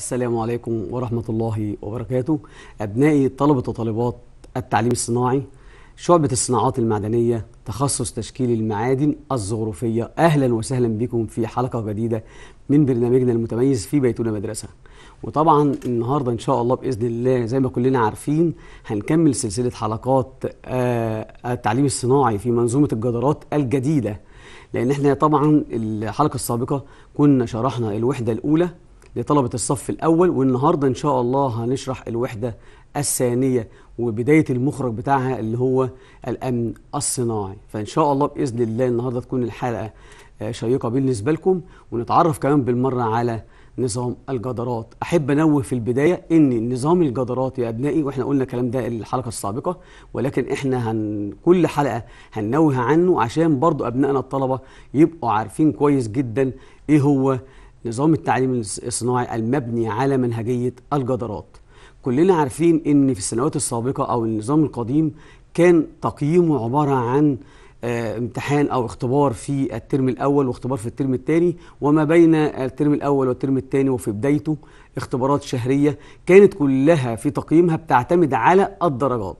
السلام عليكم ورحمة الله وبركاته أبنائي طلبة وطالبات التعليم الصناعي شعبة الصناعات المعدنية تخصص تشكيل المعادن الزغروفية أهلا وسهلا بكم في حلقة جديدة من برنامجنا المتميز في بيتنا مدرسة وطبعا النهاردة إن شاء الله بإذن الله زي ما كلنا عارفين هنكمل سلسلة حلقات آه، التعليم الصناعي في منظومة الجدارات الجديدة لأن احنا طبعا الحلقة السابقة كنا شرحنا الوحدة الأولى لطلبة الصف الأول والنهاردة إن شاء الله هنشرح الوحدة الثانية وبداية المخرج بتاعها اللي هو الأمن الصناعي فإن شاء الله بإذن الله النهاردة تكون الحلقة آه، شيقة بالنسبة لكم ونتعرف كمان بالمرة على نظام الجدارات احب انوه في البدايه ان نظام الجدارات يا ابنائي واحنا قلنا الكلام ده الحلقه السابقه ولكن احنا هن كل حلقه هننوه عنه عشان برضو ابنائنا الطلبه يبقوا عارفين كويس جدا ايه هو نظام التعليم الصناعي المبني على منهجية الجدارات كلنا عارفين ان في السنوات السابقة او النظام القديم كان تقييمه عبارة عن آه، امتحان او اختبار في الترم الاول واختبار في الترم الثاني وما بين الترم الاول والترم الثاني وفي بدايته اختبارات شهريه كانت كلها في تقييمها بتعتمد على الدرجات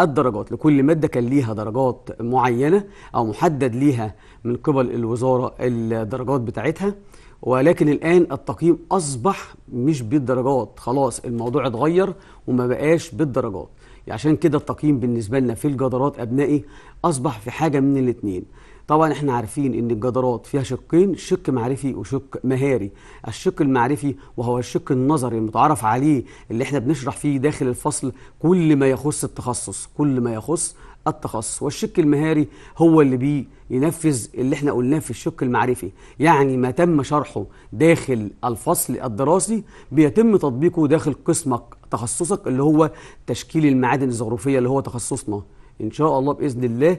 الدرجات لكل مادة كان ليها درجات معينة أو محدد ليها من قبل الوزارة الدرجات بتاعتها ولكن الان التقييم اصبح مش بالدرجات خلاص الموضوع اتغير وما بقاش بالدرجات عشان كده التقييم بالنسبه لنا في الجدارات ابنائي اصبح في حاجه من الاثنين طبعا احنا عارفين ان الجدارات فيها شقين شق معرفي وشق مهاري الشق المعرفي وهو الشق النظري المتعارف عليه اللي احنا بنشرح فيه داخل الفصل كل ما يخص التخصص كل ما يخص التخصص والشك المهاري هو اللي بينفذ اللي احنا قلناه في الشق المعرفي يعني ما تم شرحه داخل الفصل الدراسي بيتم تطبيقه داخل قسمك تخصصك اللي هو تشكيل المعادن الزخرفيه اللي هو تخصصنا ان شاء الله باذن الله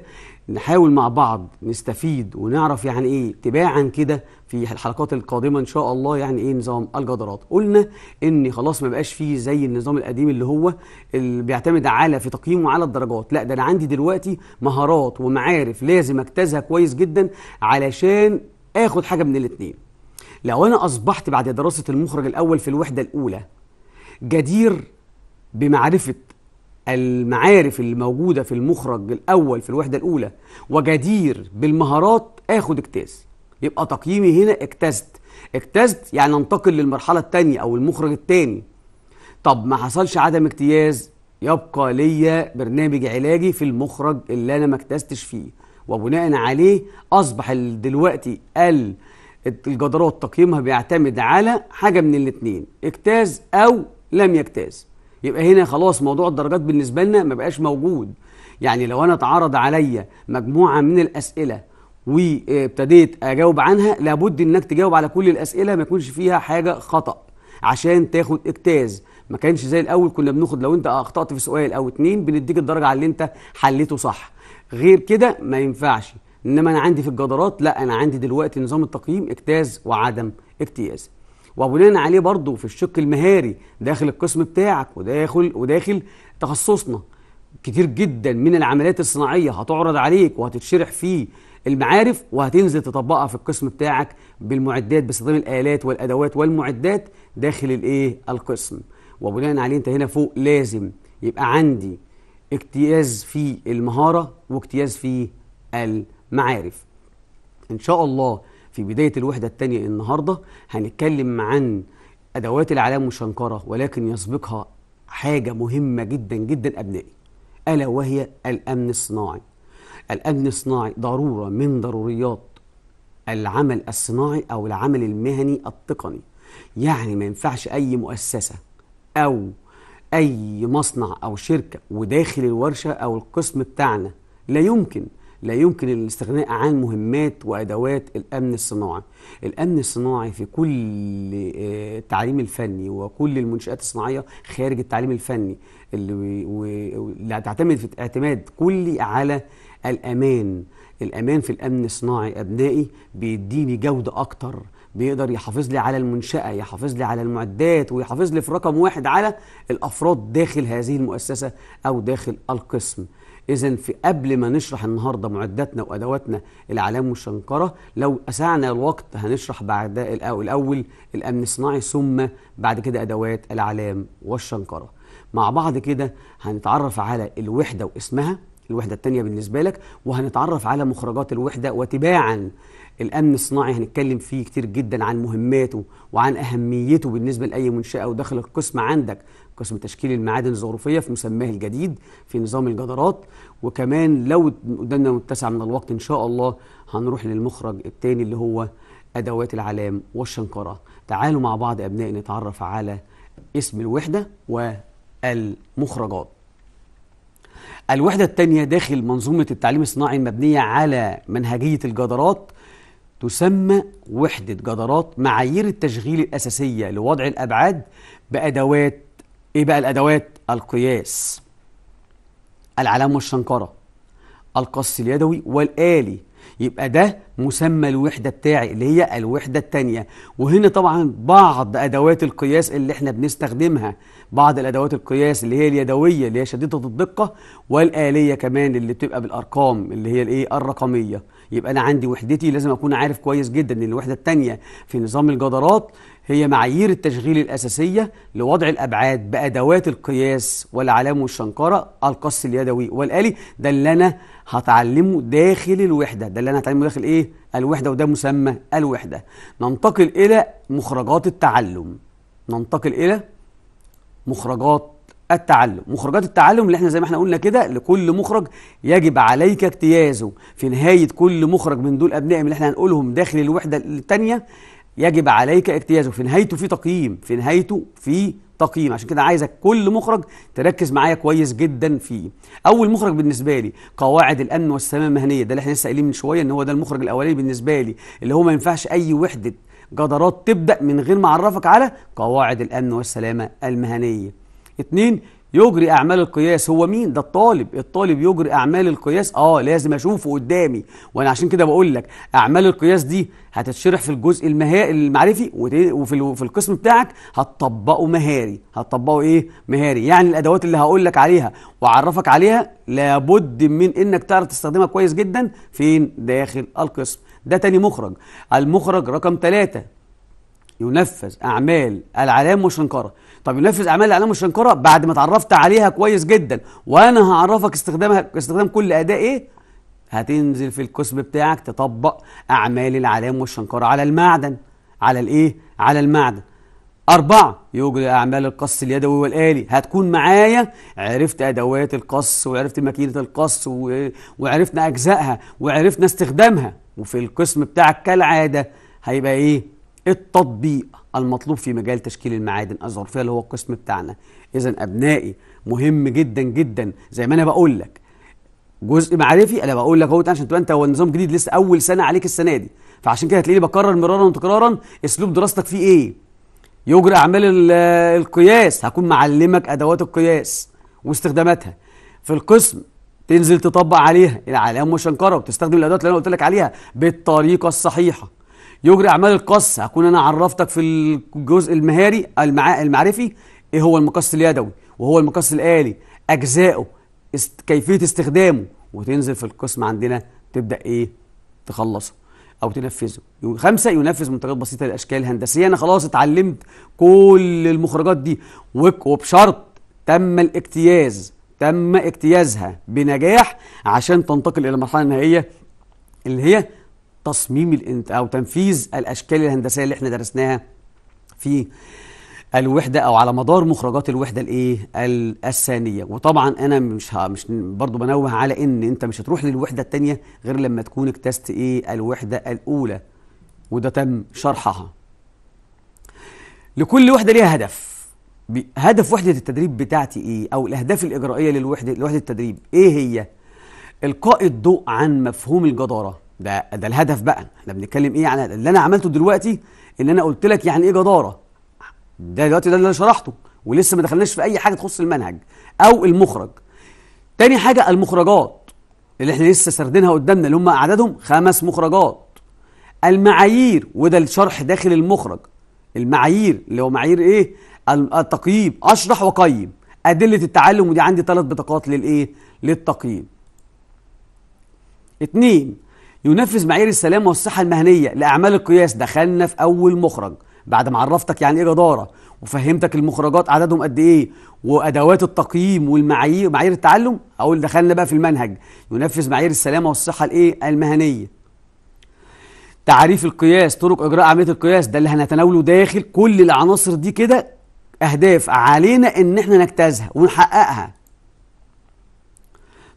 نحاول مع بعض نستفيد ونعرف يعني ايه تباعا كده في الحلقات القادمه ان شاء الله يعني ايه نظام الجدارات قلنا ان خلاص ما بقاش فيه زي النظام القديم اللي هو اللي بيعتمد على في تقييمه على الدرجات لا ده انا عندي دلوقتي مهارات ومعارف لازم اجتازها كويس جدا علشان اخد حاجه من الاثنين لو انا اصبحت بعد دراسه المخرج الاول في الوحده الاولى جدير بمعرفه المعارف الموجوده في المخرج الاول في الوحده الاولى وجدير بالمهارات اخد اجتاز يبقى تقييمي هنا اجتزت اجتزت يعني انتقل للمرحله الثانيه او المخرج الثاني طب ما حصلش عدم اجتياز يبقى ليا برنامج علاجي في المخرج اللي انا ما اجتزتش فيه وبناء عليه اصبح دلوقتي ال الجدارات تقييمها بيعتمد على حاجه من الاثنين اجتاز او لم يجتاز يبقى هنا خلاص موضوع الدرجات بالنسبه لنا ما بقاش موجود يعني لو انا اتعرض عليا مجموعه من الاسئله وابتديت اجاوب عنها لابد انك تجاوب على كل الاسئله ما يكونش فيها حاجه خطا عشان تاخد اجتاز ما كانش زي الاول كنا بناخد لو انت اخطات في سؤال او اتنين بنديك الدرجه على اللي انت حليته صح غير كده ما ينفعش انما انا عندي في الجدارات لا انا عندي دلوقتي نظام التقييم اجتاز وعدم اجتياز وبناء عليه برضه في الشق المهاري داخل القسم بتاعك وداخل وداخل تخصصنا كتير جدا من العمليات الصناعيه هتعرض عليك وهتتشرح فيه المعارف وهتنزل تطبقها في القسم بتاعك بالمعدات باستخدام الآلات والأدوات والمعدات داخل الإيه القسم وبناء عليه أنت هنا فوق لازم يبقى عندي اجتياز في المهارة واجتياز في المعارف إن شاء الله في بداية الوحدة الثانية النهاردة هنتكلم عن أدوات العلام وشنكرة ولكن يسبقها حاجة مهمة جدا جدا أبنائي ألا وهي الأمن الصناعي الأمن الصناعي ضرورة من ضروريات العمل الصناعي أو العمل المهني التقني يعني ما ينفعش أي مؤسسة أو أي مصنع أو شركة وداخل الورشة أو القسم بتاعنا لا يمكن لا يمكن الاستغناء عن مهمات وادوات الامن الصناعي. الامن الصناعي في كل آه، التعليم الفني وكل المنشات الصناعيه خارج التعليم الفني اللي هتعتمد في اعتماد كلي على الأمان الأمان في الأمن الصناعي أبنائي بيديني جودة أكتر بيقدر يحافظ لي على المنشأة يحافظ لي على المعدات ويحافظ لي في رقم واحد على الأفراد داخل هذه المؤسسة أو داخل القسم إذا في قبل ما نشرح النهاردة معداتنا وأدواتنا الأعلام والشنكرة لو أسعنا الوقت هنشرح بعد الأول الأمن الصناعي ثم بعد كده أدوات الأعلام والشنكرة مع بعض كده هنتعرف على الوحدة واسمها الوحدة الثانية بالنسبة لك وهنتعرف على مخرجات الوحدة وتباعا الأمن الصناعي هنتكلم فيه كتير جدا عن مهماته وعن أهميته بالنسبة لأي منشأة وداخل القسم عندك قسم تشكيل المعادن الظروفية في مسماه الجديد في نظام الجدارات وكمان لو قدامنا متسع من الوقت إن شاء الله هنروح للمخرج الثاني اللي هو أدوات العلام والشنكرة تعالوا مع بعض أبنائي نتعرف على اسم الوحدة والمخرجات الوحدة الثانية داخل منظومة التعليم الصناعي المبنية على منهجية الجدارات تسمى وحدة جدارات معايير التشغيل الأساسية لوضع الأبعاد بأدوات إيه بقى الأدوات؟ القياس العلام والشنكرة القص اليدوي والآلي يبقى ده مسمى الوحدة بتاعي اللي هي الوحدة الثانية وهنا طبعا بعض أدوات القياس اللي احنا بنستخدمها بعض الادوات القياس اللي هي اليدويه اللي هي شديده الدقه والاليه كمان اللي بتبقى بالارقام اللي هي الايه الرقميه يبقى انا عندي وحدتي لازم اكون عارف كويس جدا ان الوحده الثانيه في نظام الجدارات هي معايير التشغيل الاساسيه لوضع الابعاد بادوات القياس والعلام والشنكرة القص اليدوي والالي ده اللي انا هتعلمه داخل الوحده ده اللي انا هتعلمه داخل ايه الوحده وده مسمى الوحده ننتقل الى مخرجات التعلم ننتقل الى مخرجات التعلم مخرجات التعلم اللي احنا زي ما احنا قلنا كده لكل مخرج يجب عليك اجتيازه في نهاية كل مخرج من دول أبناء اللي احنا هنقولهم داخل الوحدة الثانية يجب عليك اجتيازه في نهايته في تقييم في نهايته في تقييم عشان كده عايزك كل مخرج تركز معايا كويس جدا فيه اول مخرج بالنسبه لي قواعد الامن والسلامه المهنيه ده اللي احنا لسه قايلين من شويه ان هو ده المخرج الاولاني بالنسبه لي اللي هو ما ينفعش اي وحده جدارات تبدأ من غير ما أعرفك على قواعد الأمن والسلامة المهنية اتنين يجري أعمال القياس هو مين ده الطالب الطالب يجري أعمال القياس آه لازم أشوفه قدامي وأنا عشان كده بقول لك أعمال القياس دي هتتشرح في الجزء المها... المعرفي وفي في القسم بتاعك هتطبقه مهاري هتطبقه إيه مهاري يعني الأدوات اللي هقول لك عليها وأعرفك عليها لابد من إنك تعرف تستخدمها كويس جدا فين داخل القسم ده تاني مخرج المخرج رقم ثلاثة ينفذ أعمال العلام والشنكرة طب ينفذ أعمال العلام والشنكرة بعد ما اتعرفت عليها كويس جدا وأنا هعرفك استخدامها استخدام كل أداة إيه هتنزل في القسم بتاعك تطبق أعمال العلام والشنكرة على المعدن على الإيه على المعدن أربعة يوجد أعمال القص اليدوي والآلي هتكون معايا عرفت أدوات القص وعرفت ماكينة القص وعرفنا أجزائها وعرفنا استخدامها وفي القسم بتاعك كالعادة هيبقى إيه؟ التطبيق المطلوب في مجال تشكيل المعادن الظرفية اللي هو القسم بتاعنا إذا أبنائي مهم جدا جدا زي ما أنا بقول لك جزء معرفي انا بقول لك اهو عشان تبقى انت هو النظام جديد لسه اول سنه عليك السنه دي فعشان كده هتلاقيني بكرر مرارا وتكرارا اسلوب دراستك فيه ايه يجري اعمال القياس هكون معلمك ادوات القياس واستخداماتها في القسم تنزل تطبق عليها العلامه وشنكره وتستخدم الادوات اللي انا قلت لك عليها بالطريقه الصحيحه يجري اعمال القص هكون انا عرفتك في الجزء المهاري المعرفي ايه هو المقص اليدوي وهو المقص الالي اجزائه كيفيه استخدامه وتنزل في القسم عندنا تبدا ايه تخلصه او تنفذه خمسه ينفذ منتجات بسيطه للاشكال الهندسيه انا خلاص اتعلمت كل المخرجات دي وبشرط تم الاجتياز تم اجتيازها بنجاح عشان تنتقل الى المرحله النهائيه اللي هي تصميم الانت او تنفيذ الاشكال الهندسيه اللي احنا درسناها في الوحده او على مدار مخرجات الوحده الايه الثانيه وطبعا انا مش مش برضو بنوه على ان انت مش هتروح للوحده الثانيه غير لما تكون اكتست ايه الوحده الاولى وده تم شرحها لكل وحده ليها هدف هدف وحده التدريب بتاعتي ايه او الاهداف الاجرائيه للوحده لوحده التدريب ايه هي القاء الضوء عن مفهوم الجداره ده ده الهدف بقى احنا بنتكلم ايه عن اللي انا عملته دلوقتي ان انا قلت لك يعني ايه جداره ده دلوقتي ده اللي انا شرحته ولسه ما دخلناش في اي حاجه تخص المنهج او المخرج تاني حاجه المخرجات اللي احنا لسه سردينها قدامنا اللي هم اعدادهم خمس مخرجات المعايير وده الشرح داخل المخرج المعايير اللي هو معايير ايه التقييم اشرح وقيم ادله التعلم ودي عندي ثلاث بطاقات للايه للتقييم اتنين ينفذ معايير السلامه والصحه المهنيه لاعمال القياس دخلنا في اول مخرج بعد ما عرفتك يعني ايه جداره وفهمتك المخرجات عددهم قد ايه وادوات التقييم والمعايير معايير التعلم اقول دخلنا بقى في المنهج ينفذ معايير السلامه والصحه الايه المهنيه تعريف القياس طرق اجراء عمليه القياس ده اللي هنتناوله داخل كل العناصر دي كده اهداف علينا ان احنا نجتازها ونحققها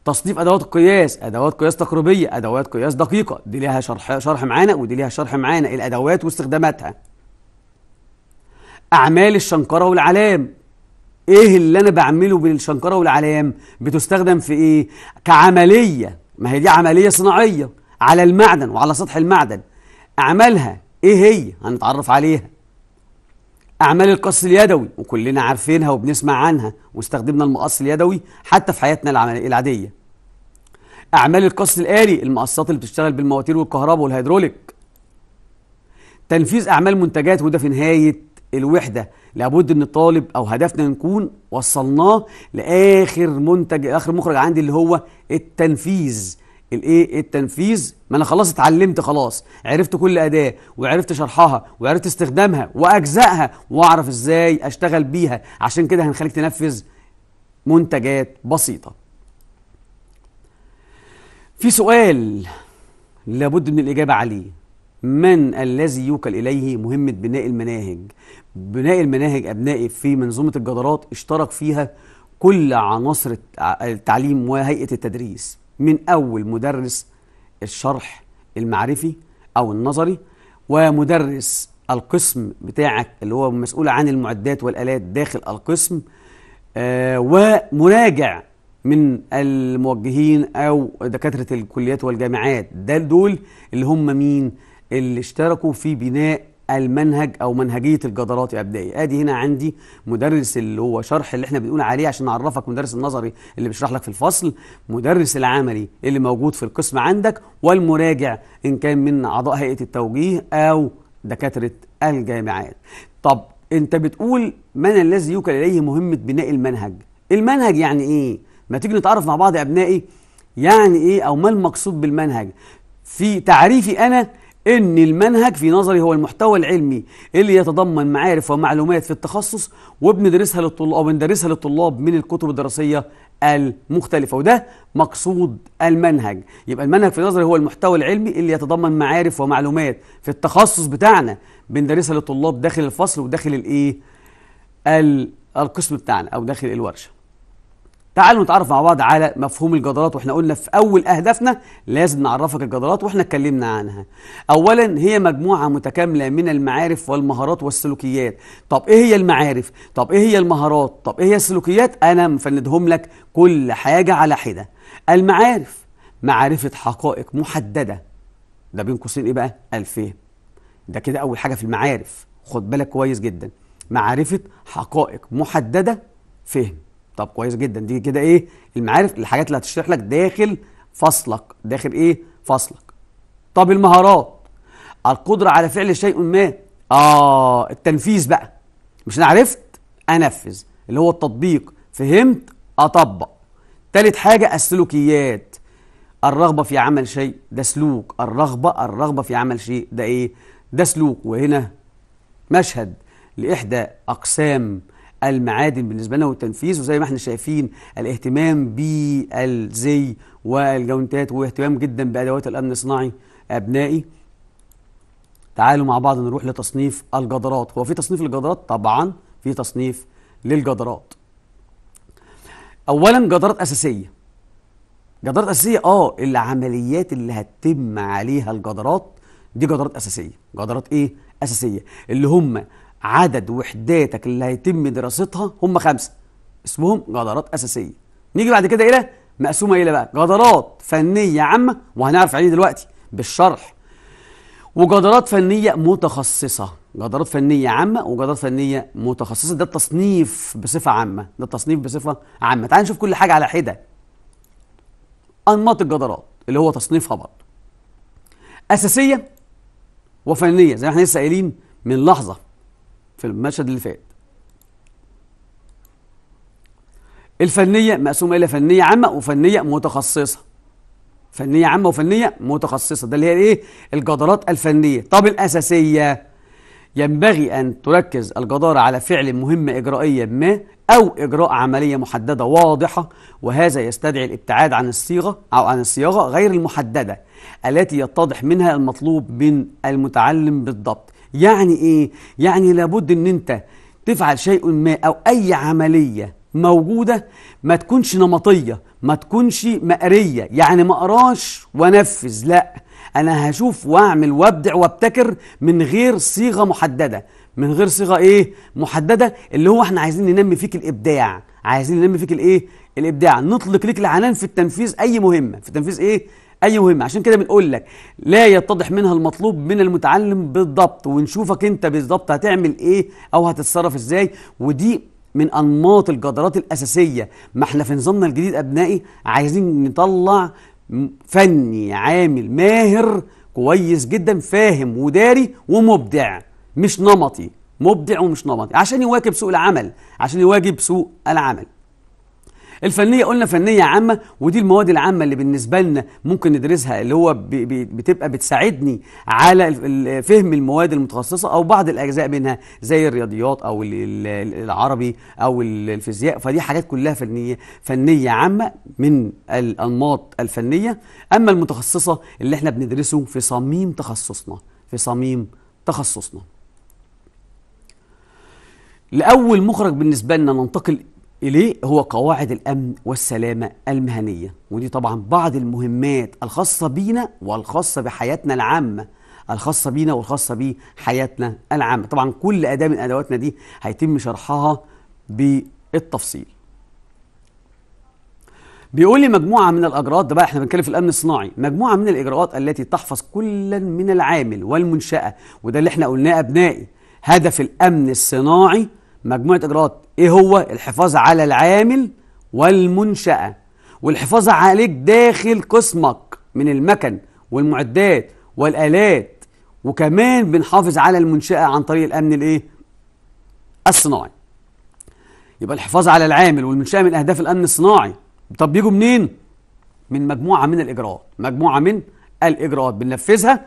تصنيف ادوات القياس ادوات قياس تقريبيه ادوات قياس دقيقه دي ليها شرح شرح معانا ودي ليها شرح معانا الادوات واستخداماتها أعمال الشنكرة والعلام إيه اللي أنا بعمله بالشنكرة والعلام بتستخدم في إيه؟ كعملية ما هي دي عملية صناعية على المعدن وعلى سطح المعدن أعمالها إيه هي؟ هنتعرف عليها أعمال القص اليدوي وكلنا عارفينها وبنسمع عنها واستخدمنا المقص اليدوي حتى في حياتنا العادية أعمال القص الآلي المقصات اللي بتشتغل بالمواتير والكهرباء والهيدروليك تنفيذ أعمال منتجات وده في نهاية الوحده لابد ان الطالب او هدفنا نكون وصلناه لاخر منتج اخر مخرج عندي اللي هو التنفيذ الايه التنفيذ ما انا خلاص اتعلمت خلاص عرفت كل اداه وعرفت شرحها وعرفت استخدامها واجزائها واعرف ازاي اشتغل بيها عشان كده هنخليك تنفذ منتجات بسيطه في سؤال لابد من الاجابه عليه من الذي يوكل إليه مهمة بناء المناهج بناء المناهج أبنائي في منظومة الجدارات اشترك فيها كل عناصر التعليم وهيئة التدريس من أول مدرس الشرح المعرفي أو النظري ومدرس القسم بتاعك اللي هو مسؤول عن المعدات والآلات داخل القسم آه، ومراجع من الموجهين أو دكاترة الكليات والجامعات ده دول اللي هم مين؟ اللي اشتركوا في بناء المنهج او منهجيه الجدارات الابدائيه ادي هنا عندي مدرس اللي هو شرح اللي احنا بنقول عليه عشان نعرفك مدرس النظري اللي بيشرح لك في الفصل مدرس العملي اللي موجود في القسم عندك والمراجع ان كان من اعضاء هيئه التوجيه او دكاتره الجامعات طب انت بتقول من الذي يوكل اليه مهمه بناء المنهج المنهج يعني ايه ما تيجي نتعرف مع بعض يا ابنائي يعني ايه او ما المقصود بالمنهج في تعريفي انا ان المنهج في نظري هو المحتوى العلمي اللي يتضمن معارف ومعلومات في التخصص وبندرسها للطلاب او بندرسها للطلاب من الكتب الدراسيه المختلفه وده مقصود المنهج يبقى المنهج في نظري هو المحتوى العلمي اللي يتضمن معارف ومعلومات في التخصص بتاعنا بندرسها للطلاب داخل الفصل وداخل الايه القسم بتاعنا او داخل الورشه تعالوا نتعرف مع بعض على مفهوم الجدارات واحنا قلنا في اول اهدافنا لازم نعرفك الجدارات واحنا اتكلمنا عنها اولا هي مجموعه متكامله من المعارف والمهارات والسلوكيات طب ايه هي المعارف طب ايه هي المهارات طب ايه هي السلوكيات انا مفندهم لك كل حاجه على حده المعارف معرفه حقائق محدده ده بين قوسين ايه بقى الفهم إيه. ده كده اول حاجه في المعارف خد بالك كويس جدا معرفه حقائق محدده فهم طب كويس جدا دي كده ايه المعارف الحاجات اللي هتشرح لك داخل فصلك داخل ايه فصلك طب المهارات القدرة على فعل شيء ما اه التنفيذ بقى مش انا عرفت انفذ اللي هو التطبيق فهمت اطبق تالت حاجة السلوكيات الرغبة في عمل شيء ده سلوك الرغبة الرغبة في عمل شيء ده ايه ده سلوك وهنا مشهد لإحدى أقسام المعادن بالنسبه لنا والتنفيذ وزي ما احنا شايفين الاهتمام بالزي والجونتات واهتمام جدا بادوات الامن الصناعي ابنائي تعالوا مع بعض نروح لتصنيف الجدارات هو في تصنيف الجدارات طبعا في تصنيف للجدارات اولا جدارات اساسيه جدارات اساسيه اه العمليات اللي هتتم عليها الجدارات دي جدارات اساسيه جدارات ايه اساسيه اللي هم عدد وحداتك اللي هيتم دراستها هم خمسه اسمهم جدارات اساسيه نيجي بعد كده الى مقسومه الى بقى جدارات فنيه عامه وهنعرف عليه دلوقتي بالشرح وجدارات فنيه متخصصه جدارات فنيه عامه وجدارات فنيه متخصصه ده التصنيف بصفه عامه ده التصنيف بصفه عامه تعال نشوف كل حاجه على حده انماط الجدارات اللي هو تصنيفها برضه اساسيه وفنيه زي ما احنا لسه قايلين من لحظه في المشهد اللي فات الفنية مقسومة إلى فنية عامة وفنية متخصصة فنية عامة وفنية متخصصة ده اللي هي إيه الجدارات الفنية طب الأساسية ينبغي أن تركز الجدارة على فعل مهمة إجرائية ما أو إجراء عملية محددة واضحة وهذا يستدعي الابتعاد عن الصيغة أو عن الصياغة غير المحددة التي يتضح منها المطلوب من المتعلم بالضبط يعني ايه يعني لابد ان انت تفعل شيء ما او اي عمليه موجوده ما تكونش نمطيه ما تكونش مقريه يعني ما اقراش وانفذ لا انا هشوف واعمل وابدع وابتكر من غير صيغه محدده من غير صيغه ايه محدده اللي هو احنا عايزين ننمي فيك الابداع عايزين ننمي فيك الايه الابداع نطلق لك العنان في التنفيذ اي مهمه في تنفيذ ايه اي مهمه عشان كده بنقول لك لا يتضح منها المطلوب من المتعلم بالضبط ونشوفك انت بالضبط هتعمل ايه او هتتصرف ازاي ودي من انماط الجدارات الاساسيه ما احنا في نظامنا الجديد ابنائي عايزين نطلع فني عامل ماهر كويس جدا فاهم وداري ومبدع مش نمطي مبدع ومش نمطي عشان يواكب سوق العمل عشان يواكب سوق العمل الفنيه قلنا فنيه عامه ودي المواد العامه اللي بالنسبه لنا ممكن ندرسها اللي هو بتبقى بتساعدني على فهم المواد المتخصصه او بعض الاجزاء منها زي الرياضيات او العربي او الفيزياء فدي حاجات كلها فنيه فنيه عامه من الانماط الفنيه اما المتخصصه اللي احنا بندرسه في صميم تخصصنا في صميم تخصصنا لأول مخرج بالنسبة لنا ننتقل إليه هو قواعد الأمن والسلامة المهنية ودي طبعا بعض المهمات الخاصة بينا والخاصة بحياتنا العامة الخاصة بينا والخاصة بحياتنا العامة طبعا كل أداة من أدواتنا دي هيتم شرحها بالتفصيل بيقول لي مجموعة من الأجراءات ده بقى احنا بنتكلم في الأمن الصناعي مجموعة من الإجراءات التي تحفظ كلا من العامل والمنشأة وده اللي احنا قلناه أبنائي هدف الأمن الصناعي مجموعة إجراءات إيه هو الحفاظ على العامل والمنشأة والحفاظ عليك داخل قسمك من المكن والمعدات والآلات وكمان بنحافظ على المنشأة عن طريق الأمن الإيه؟ الصناعي يبقى الحفاظ على العامل والمنشأة من أهداف الأمن الصناعي طب بيجوا منين؟ من مجموعة من الإجراءات مجموعة من الإجراءات بننفذها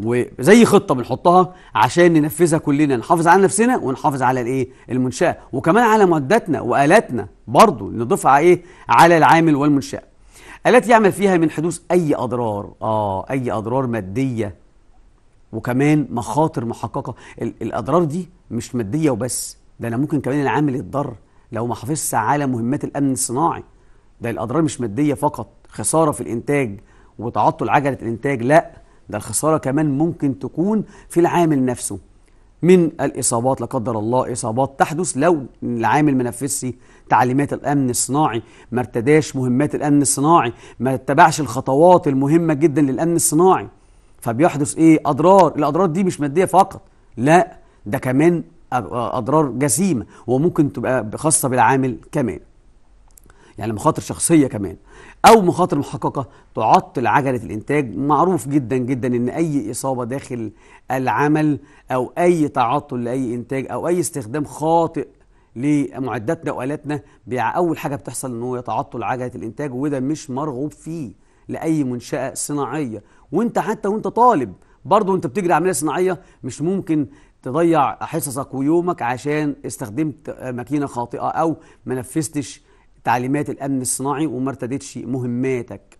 وزي خطه بنحطها عشان ننفذها كلنا نحافظ على نفسنا ونحافظ على الايه المنشاه وكمان على معداتنا والاتنا برضو نضيفها ايه على العامل والمنشاه الات يعمل فيها من حدوث اي اضرار اه اي اضرار ماديه وكمان مخاطر محققه الاضرار دي مش ماديه وبس ده انا ممكن كمان العامل يتضر لو ما حافظش على مهمات الامن الصناعي ده الاضرار مش ماديه فقط خساره في الانتاج وتعطل عجله الانتاج لا ده الخسارة كمان ممكن تكون في العامل نفسه من الإصابات لا قدر الله إصابات تحدث لو العامل ما نفذش تعليمات الأمن الصناعي ما ارتداش مهمات الأمن الصناعي ما اتبعش الخطوات المهمة جدا للأمن الصناعي فبيحدث إيه أضرار الأضرار دي مش مادية فقط لا ده كمان أضرار جسيمة وممكن تبقى خاصة بالعامل كمان يعني مخاطر شخصية كمان او مخاطر محققه تعطل عجله الانتاج معروف جدا جدا ان اي اصابه داخل العمل او اي تعطل لاي انتاج او اي استخدام خاطئ لمعداتنا والاتنا اول حاجه بتحصل ان هو يتعطل عجله الانتاج وده مش مرغوب فيه لاي منشاه صناعيه وانت حتى وانت طالب برضه وانت بتجري عمليه صناعيه مش ممكن تضيع حصصك ويومك عشان استخدمت ماكينه خاطئه او ما نفذتش تعليمات الامن الصناعي وما ارتدتش مهماتك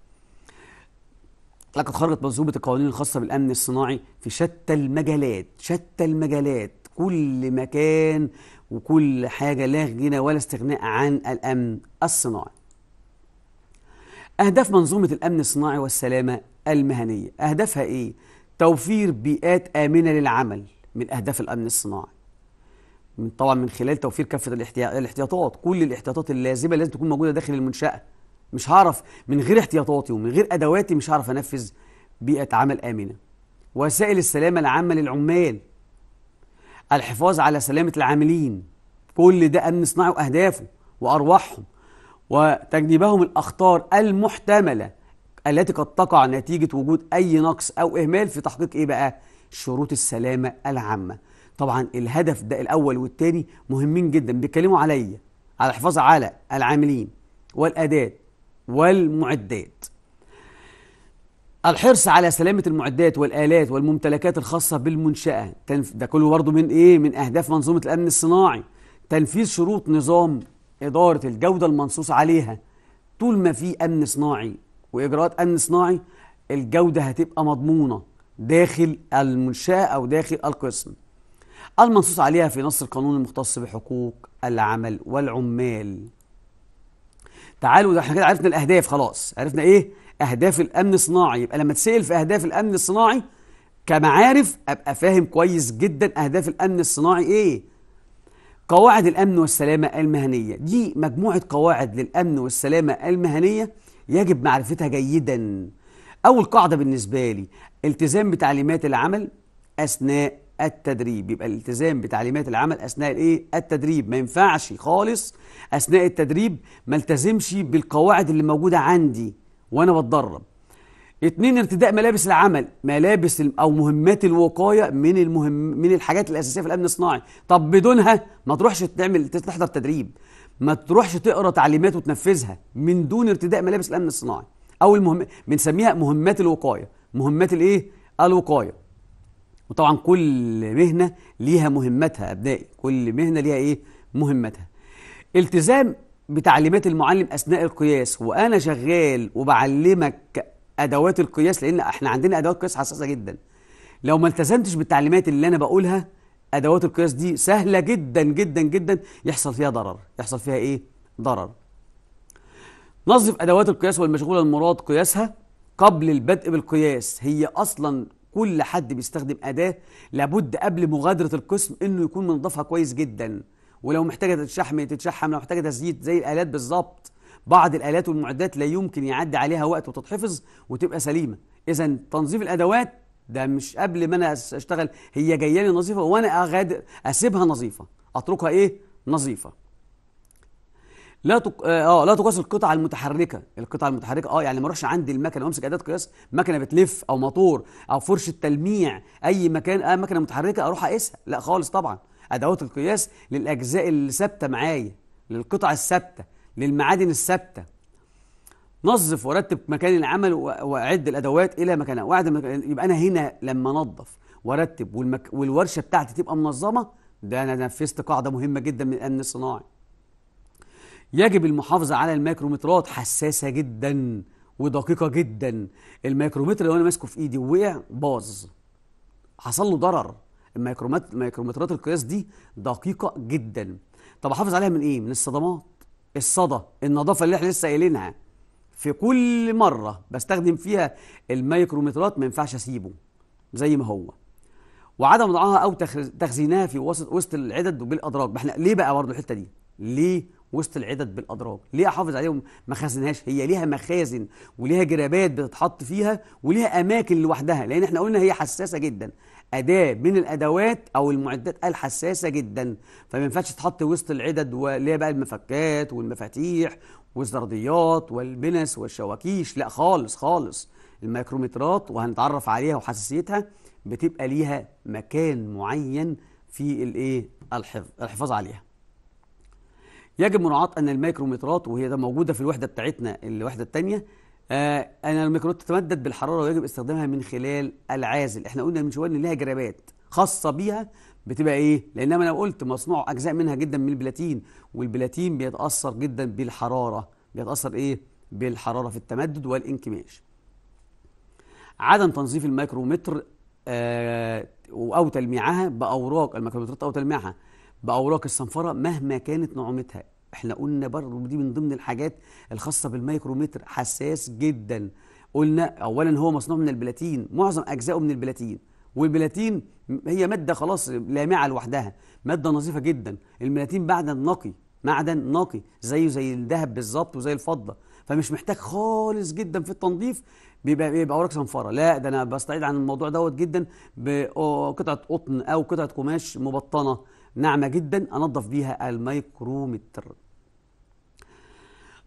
لقد خرجت منظومه القوانين الخاصه بالامن الصناعي في شتى المجالات شتى المجالات كل مكان وكل حاجه لا غنى ولا استغناء عن الامن الصناعي اهداف منظومه الامن الصناعي والسلامه المهنيه اهدافها ايه توفير بيئات امنه للعمل من اهداف الامن الصناعي طبعا من خلال توفير كافه الاحتياطات كل الاحتياطات اللازمه لازم تكون موجوده داخل المنشاه مش هعرف من غير احتياطاتي ومن غير ادواتي مش هعرف انفذ بيئه عمل امنه وسائل السلامه العامه للعمال الحفاظ على سلامه العاملين كل ده امن صناعي واهدافه وارواحهم وتجنيبهم الاخطار المحتمله التي قد تقع نتيجه وجود اي نقص او اهمال في تحقيق ايه بقى شروط السلامه العامه طبعا الهدف ده الاول والثاني مهمين جدا بيتكلموا عليا على الحفاظ على العاملين والاداه والمعدات الحرص على سلامة المعدات والآلات والممتلكات الخاصة بالمنشأة ده كله برضه من إيه؟ من أهداف منظومة الأمن الصناعي تنفيذ شروط نظام إدارة الجودة المنصوص عليها طول ما في أمن صناعي وإجراءات أمن صناعي الجودة هتبقى مضمونة داخل المنشأة أو داخل القسم المنصوص عليها في نص القانون المختص بحقوق العمل والعمال تعالوا ده احنا كده عرفنا الاهداف خلاص عرفنا ايه اهداف الامن الصناعي يبقى لما تسال في اهداف الامن الصناعي كمعارف ابقى فاهم كويس جدا اهداف الامن الصناعي ايه قواعد الامن والسلامه المهنيه دي مجموعه قواعد للامن والسلامه المهنيه يجب معرفتها جيدا اول قاعده بالنسبه لي التزام بتعليمات العمل اثناء التدريب يبقى الالتزام بتعليمات العمل اثناء الايه التدريب ما ينفعش خالص اثناء التدريب ما التزمش بالقواعد اللي موجوده عندي وانا بتدرب اتنين ارتداء ملابس العمل ملابس او مهمات الوقايه من المهم من الحاجات الاساسيه في الامن الصناعي طب بدونها ما تروحش تعمل تحضر تدريب ما تروحش تقرا تعليمات وتنفذها من دون ارتداء ملابس الامن الصناعي او المهم بنسميها مهمات الوقايه مهمات الايه الوقايه وطبعا كل مهنة ليها مهمتها أبنائي كل مهنة ليها إيه مهمتها التزام بتعليمات المعلم أثناء القياس وأنا شغال وبعلمك أدوات القياس لأن إحنا عندنا أدوات قياس حساسة جدا لو ما التزمتش بالتعليمات اللي أنا بقولها أدوات القياس دي سهلة جدا جدا جدا يحصل فيها ضرر يحصل فيها إيه ضرر نظف أدوات القياس والمشغولة المراد قياسها قبل البدء بالقياس هي أصلا كل حد بيستخدم أداة لابد قبل مغادرة القسم إنه يكون منضفها كويس جدا ولو محتاجة تتشحم تتشحم لو محتاجة تزييت زي الآلات بالظبط بعض الآلات والمعدات لا يمكن يعدي عليها وقت وتتحفظ وتبقى سليمة إذا تنظيف الأدوات ده مش قبل ما أنا أشتغل هي جاية لي نظيفة وأنا أغادر أسيبها نظيفة أتركها إيه؟ نظيفة لا تق... اه, آه، لا تقاس القطع المتحركه القطع المتحركه اه يعني ما اروحش عندي المكنه وامسك اداه قياس مكنه بتلف او موتور او فرشه تلميع اي مكان اه مكنه متحركه اروح اقيسها لا خالص طبعا ادوات القياس للاجزاء اللي ثابته معايا للقطع الثابته للمعادن الثابته نظف ورتب مكان العمل واعد الادوات الى مكانها واعد مكان... يبقى انا هنا لما انظف وارتب والمك... والورشه بتاعتي تبقى منظمه ده انا نفذت قاعده مهمه جدا من الامن الصناعي يجب المحافظة على الميكرومترات حساسة جدا ودقيقة جدا الميكرومتر لو أنا ماسكه في إيدي ووقع باظ حصل له ضرر الميكرومترات القياس دي دقيقة جدا طب أحافظ عليها من إيه؟ من الصدمات الصدى النظافة اللي احنا لسه قايلينها في كل مرة بستخدم فيها الميكرومترات ما ينفعش أسيبه زي ما هو وعدم وضعها أو تخزينها في وسط وسط العدد وبالأدراج ما احنا ليه بقى برضه الحتة دي؟ ليه وسط العدد بالادراج ليه احافظ عليهم ما خزنهاش هي ليها مخازن وليها جرابات بتتحط فيها وليها اماكن لوحدها لان احنا قلنا هي حساسه جدا اداه من الادوات او المعدات الحساسه جدا فما ينفعش تتحط وسط العدد اللي هي بقى المفكات والمفاتيح والزرديات والبنس والشواكيش لا خالص خالص الميكرومترات وهنتعرف عليها وحساسيتها بتبقى ليها مكان معين في الايه الحفاظ عليها يجب مراعاة أن الميكرومترات وهي ده موجودة في الوحدة بتاعتنا الوحدة الثانية آه أن الميكرومترات تتمدد بالحرارة ويجب استخدامها من خلال العازل احنا قلنا من شوية إن لها جرابات خاصة بيها بتبقى ايه لأن انا قلت مصنوع اجزاء منها جدا من البلاتين والبلاتين بيتاثر جدا بالحراره بيتاثر ايه بالحراره في التمدد والانكماش عدم تنظيف الميكرومتر آه او تلميعها باوراق الميكرومترات او تلميعها باوراق الصنفره مهما كانت نعومتها احنا قلنا برضه دي من ضمن الحاجات الخاصه بالميكرومتر حساس جدا قلنا اولا هو مصنوع من البلاتين معظم اجزائه من البلاتين والبلاتين هي ماده خلاص لامعه لوحدها ماده نظيفه جدا البلاتين معدن نقي معدن نقي زيه زي الذهب بالظبط وزي الفضه فمش محتاج خالص جدا في التنظيف بيبقى بيبقى اوراق صنفره لا ده انا بستعيد عن الموضوع دوت جدا بقطعه قطن او قطعه قماش مبطنه ناعمة جدا أنظف بيها الميكرومتر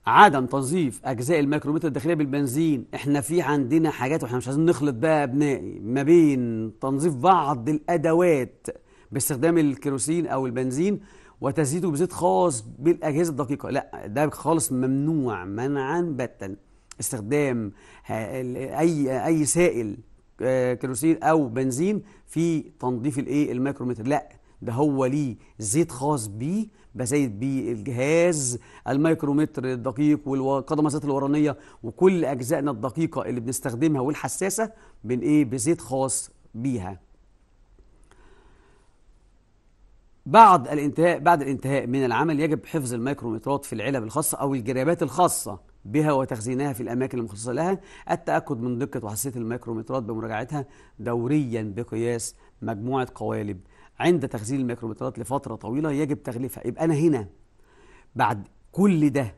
عدم تنظيف أجزاء الميكرومتر الداخلية بالبنزين احنا في عندنا حاجات واحنا مش عايزين نخلط بقى أبنائي ما بين تنظيف بعض الأدوات باستخدام الكيروسين أو البنزين وتزيده بزيت خاص بالأجهزة الدقيقة لا ده خالص ممنوع منعا باتا استخدام أي أي سائل آه، كيروسين أو بنزين في تنظيف الإيه الميكرومتر لا ده هو ليه زيت خاص بيه بزيد بيه الجهاز الميكرومتر الدقيق والقدمات الورانيه وكل اجزائنا الدقيقه اللي بنستخدمها والحساسه بن ايه بزيت خاص بيها بعد الانتهاء بعد الانتهاء من العمل يجب حفظ الميكرومترات في العلب الخاصه او الجرابات الخاصه بها وتخزينها في الاماكن المخصصه لها التاكد من دقه وحساسيه الميكرومترات بمراجعتها دوريا بقياس مجموعه قوالب عند تخزين الميكروبيتالات لفتره طويله يجب تغليفها يبقى انا هنا بعد كل ده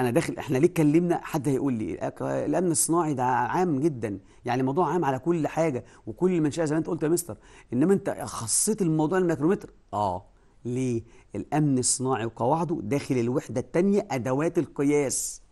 انا داخل احنا ليه اتكلمنا حد هيقول لي الامن الصناعي ده عام جدا يعني موضوع عام على كل حاجه وكل المنشاه زي ما انت قلت يا مستر انما انت خصيت الموضوع الميكرومتر اه ليه الامن الصناعي وقواعده داخل الوحده الثانيه ادوات القياس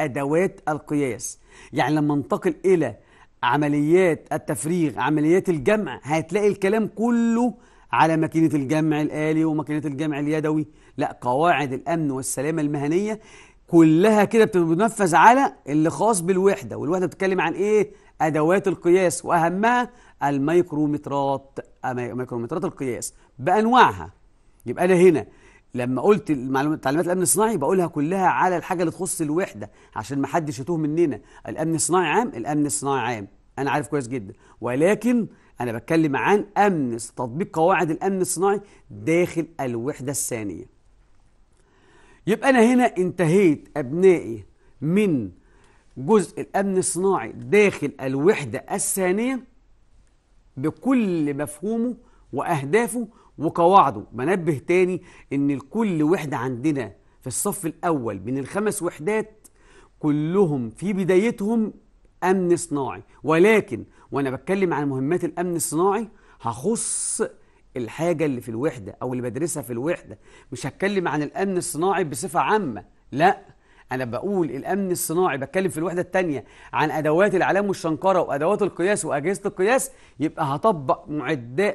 ادوات القياس يعني لما انتقل الى عمليات التفريغ عمليات الجمع هتلاقي الكلام كله على ماكينة الجمع الآلي وماكينة الجمع اليدوي لا قواعد الأمن والسلامة المهنية كلها كده بتنفذ على اللي خاص بالوحدة والوحدة بتتكلم عن إيه؟ أدوات القياس وأهمها الميكرومترات آه، ميكرومترات القياس بأنواعها يبقى أنا هنا لما قلت تعليمات الامن الصناعي بقولها كلها على الحاجه اللي تخص الوحده عشان ما حدش يتوه مننا الامن الصناعي عام الامن الصناعي عام انا عارف كويس جدا ولكن أنا بتكلم عن أمن تطبيق قواعد الأمن الصناعي داخل الوحدة الثانية يبقى أنا هنا انتهيت أبنائي من جزء الأمن الصناعي داخل الوحدة الثانية بكل مفهومه وأهدافه وقواعده بنبه تاني إن لكل وحدة عندنا في الصف الأول من الخمس وحدات كلهم في بدايتهم أمن صناعي ولكن وانا بتكلم عن مهمات الامن الصناعي هخص الحاجه اللي في الوحده او اللي بدرسها في الوحده مش هتكلم عن الامن الصناعي بصفه عامه لا انا بقول الامن الصناعي بتكلم في الوحده الثانيه عن ادوات العلام والشنكره وادوات القياس واجهزه القياس يبقى هطبق معدات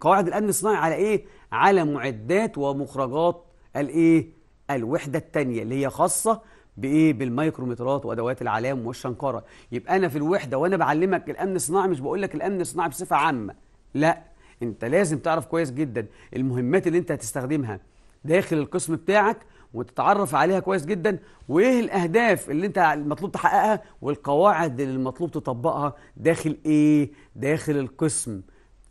قواعد الامن الصناعي على ايه على معدات ومخرجات الايه الوحده الثانيه اللي هي خاصه بايه بالمايكرومترات وادوات العلام والشنقره يبقى انا في الوحده وانا بعلمك الامن الصناعي مش بقول لك الامن الصناعي بصفه عامه لا انت لازم تعرف كويس جدا المهمات اللي انت هتستخدمها داخل القسم بتاعك وتتعرف عليها كويس جدا وايه الاهداف اللي انت المطلوب تحققها والقواعد اللي المطلوب تطبقها داخل ايه داخل القسم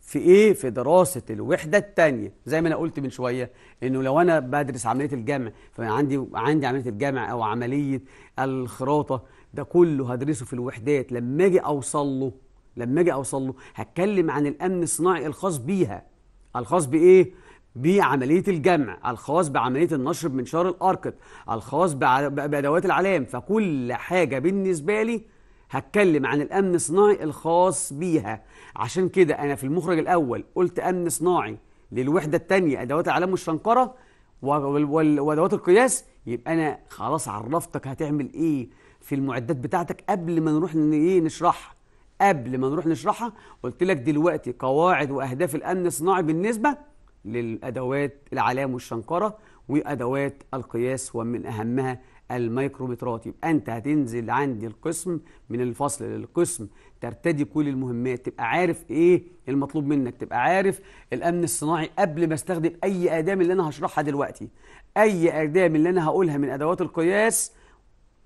في ايه في دراسه الوحده الثانيه زي ما انا قلت من شويه انه لو انا بدرس عمليه الجمع فعندي عندي عمليه الجمع او عمليه الخراطه ده كله هدرسه في الوحدات لما اجي اوصل له لما اجي اوصل له هتكلم عن الامن الصناعي الخاص بيها الخاص بايه بعمليه الجمع الخاص بعمليه النشر بمنشار الاركت الخاص بادوات العلام فكل حاجه بالنسبه لي هتكلم عن الامن الصناعي الخاص بيها عشان كده انا في المخرج الاول قلت امن صناعي للوحده الثانيه ادوات الاعلام والشنقره وادوات القياس يبقى انا خلاص عرفتك هتعمل ايه في المعدات بتاعتك قبل ما نروح ايه نشرحها قبل ما نروح نشرحها قلت لك دلوقتي قواعد واهداف الامن الصناعي بالنسبه للادوات الاعلام والشنقره وادوات القياس ومن اهمها الميكرومترات يبقى انت هتنزل عندي القسم من الفصل للقسم ترتدي كل المهمات تبقى عارف ايه المطلوب منك تبقى عارف الامن الصناعي قبل ما استخدم اي اداه من اللي انا هشرحها دلوقتي اي اداه من اللي انا هقولها من ادوات القياس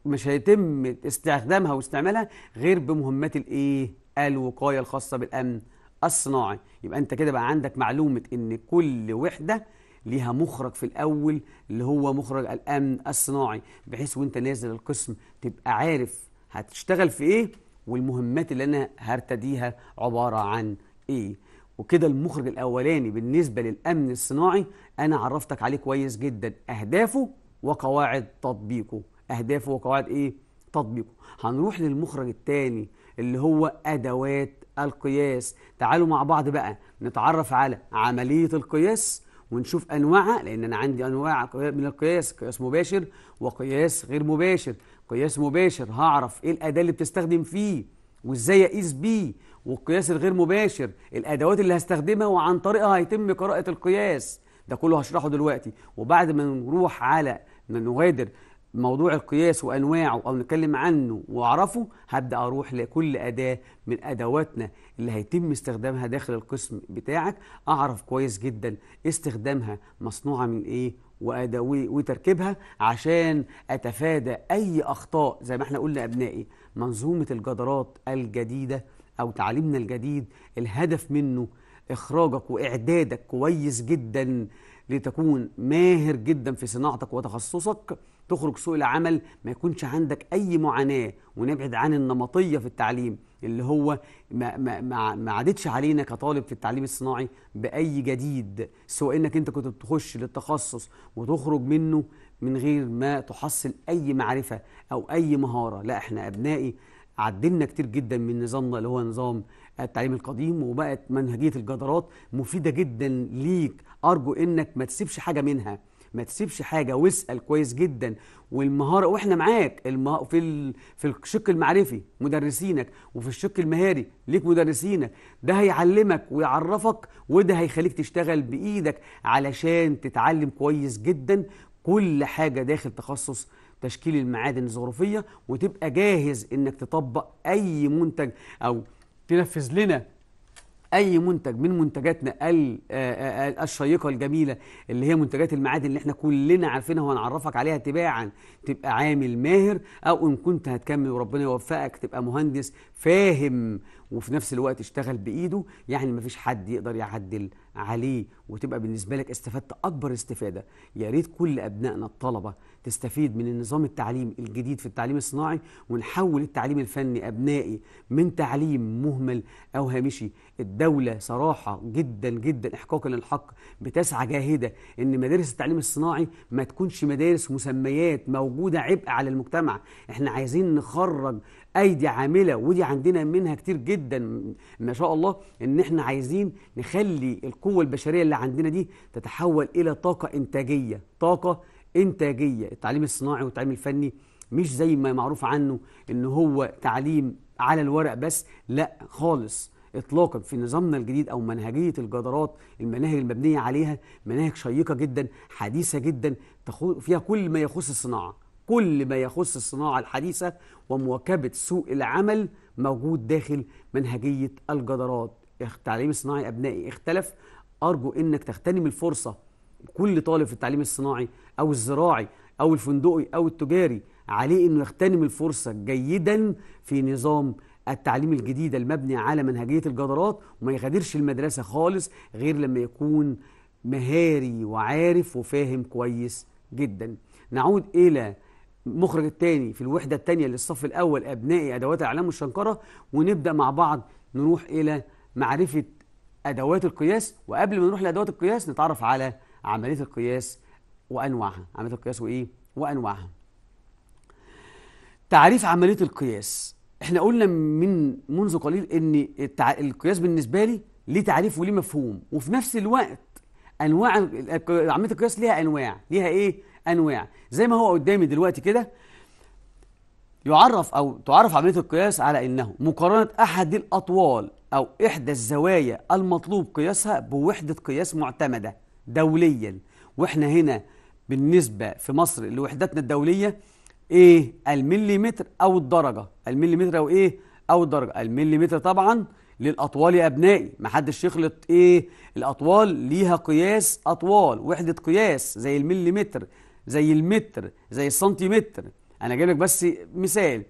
مش هيتم استخدامها واستعمالها غير بمهمات الايه الوقايه الخاصه بالامن الصناعي يبقى انت كده بقى عندك معلومه ان كل وحده ليها مخرج في الاول اللي هو مخرج الامن الصناعي بحيث وانت نازل القسم تبقى عارف هتشتغل في ايه والمهمات اللي انا هرتديها عباره عن ايه وكده المخرج الاولاني بالنسبه للامن الصناعي انا عرفتك عليه كويس جدا اهدافه وقواعد تطبيقه اهدافه وقواعد ايه تطبيقه هنروح للمخرج الثاني اللي هو ادوات القياس تعالوا مع بعض بقى نتعرف على عمليه القياس ونشوف انواعها لان انا عندي انواع من القياس قياس مباشر وقياس غير مباشر قياس مباشر هعرف ايه الاداه اللي بتستخدم فيه وازاي اقيس بيه والقياس الغير مباشر الادوات اللي هستخدمها وعن طريقها هيتم قراءه القياس ده كله هشرحه دلوقتي وبعد ما نروح على نغادر موضوع القياس وانواعه او نتكلم عنه واعرفه هبدا اروح لكل اداه من ادواتنا اللي هيتم استخدامها داخل القسم بتاعك اعرف كويس جدا استخدامها مصنوعه من ايه وادوي وتركيبها عشان اتفادى اي اخطاء زي ما احنا قلنا ابنائي منظومه الجدارات الجديده او تعليمنا الجديد الهدف منه اخراجك واعدادك كويس جدا لتكون ماهر جدا في صناعتك وتخصصك تخرج سوق العمل ما يكونش عندك أي معاناة ونبعد عن النمطية في التعليم اللي هو ما, ما, ما عادتش علينا كطالب في التعليم الصناعي بأي جديد سواء إنك أنت كنت بتخش للتخصص وتخرج منه من غير ما تحصل أي معرفة أو أي مهارة لا إحنا أبنائي عدلنا كتير جدا من نظامنا اللي هو نظام التعليم القديم وبقت منهجية الجدارات مفيدة جدا ليك أرجو إنك ما تسيبش حاجة منها ما تسيبش حاجه واسال كويس جدا والمهاره واحنا معاك المه... في ال... في الشق المعرفي مدرسينك وفي الشق المهاري ليك مدرسينك ده هيعلمك ويعرفك وده هيخليك تشتغل بايدك علشان تتعلم كويس جدا كل حاجه داخل تخصص تشكيل المعادن الظروفيه وتبقى جاهز انك تطبق اي منتج او تنفذ لنا اي منتج من منتجاتنا آه، آه، آه، الشيقه الجميله اللي هي منتجات المعادن اللي احنا كلنا عارفينها وهنعرفك عليها تباعا تبقى عامل ماهر او ان كنت هتكمل وربنا يوفقك تبقى مهندس فاهم وفي نفس الوقت اشتغل بايده يعني مفيش حد يقدر يعدل عليه وتبقى بالنسبه لك استفدت اكبر استفاده يا ريت كل ابنائنا الطلبه تستفيد من النظام التعليم الجديد في التعليم الصناعي ونحول التعليم الفني ابنائي من تعليم مهمل او هامشي الدوله صراحه جدا جدا احقاقا للحق بتسعى جاهده ان مدارس التعليم الصناعي ما تكونش مدارس مسميات موجوده عبء على المجتمع احنا عايزين نخرج ايدي عامله ودي عندنا منها كتير جدا ما شاء الله ان احنا عايزين نخلي القوه البشريه اللي عندنا دي تتحول الى طاقه انتاجيه طاقه انتاجيه التعليم الصناعي والتعليم الفني مش زي ما معروف عنه ان هو تعليم على الورق بس لا خالص اطلاقا في نظامنا الجديد او منهجيه الجدارات المناهج المبنيه عليها مناهج شيقه جدا حديثه جدا فيها كل ما يخص الصناعه كل ما يخص الصناعه الحديثه ومواكبه سوق العمل موجود داخل منهجيه الجدارات التعليم الصناعي ابنائي اختلف ارجو انك تغتنم الفرصه كل طالب في التعليم الصناعي او الزراعي او الفندقي او التجاري عليه انه يغتنم الفرصه جيدا في نظام التعليم الجديد المبني على منهجيه الجدارات وما يغادرش المدرسه خالص غير لما يكون مهاري وعارف وفاهم كويس جدا نعود الى المخرج الثاني في الوحده الثانيه للصف الاول ابنائي ادوات الاعلام والشنقره ونبدا مع بعض نروح الى معرفه أدوات القياس وقبل ما نروح لأدوات القياس نتعرف على عملية القياس وأنواعها عملية القياس وإيه وأنواعها تعريف عملية القياس احنا قلنا من منذ قليل ان التع... القياس بالنسبة لي ليه تعريف وليه مفهوم وفي نفس الوقت انواع عملية القياس ليها انواع ليها ايه انواع زي ما هو قدامي دلوقتي كده يعرف او تعرف عملية القياس على انه مقارنة احد الاطوال أو إحدى الزوايا المطلوب قياسها بوحدة قياس معتمدة دوليا وإحنا هنا بالنسبة في مصر لوحداتنا الدولية إيه المليمتر أو الدرجة المليمتر أو إيه أو الدرجة المليمتر طبعا للأطوال يا أبنائي محدش يخلط إيه الأطوال ليها قياس أطوال وحدة قياس زي المليمتر زي المتر زي السنتيمتر أنا جايب لك بس مثال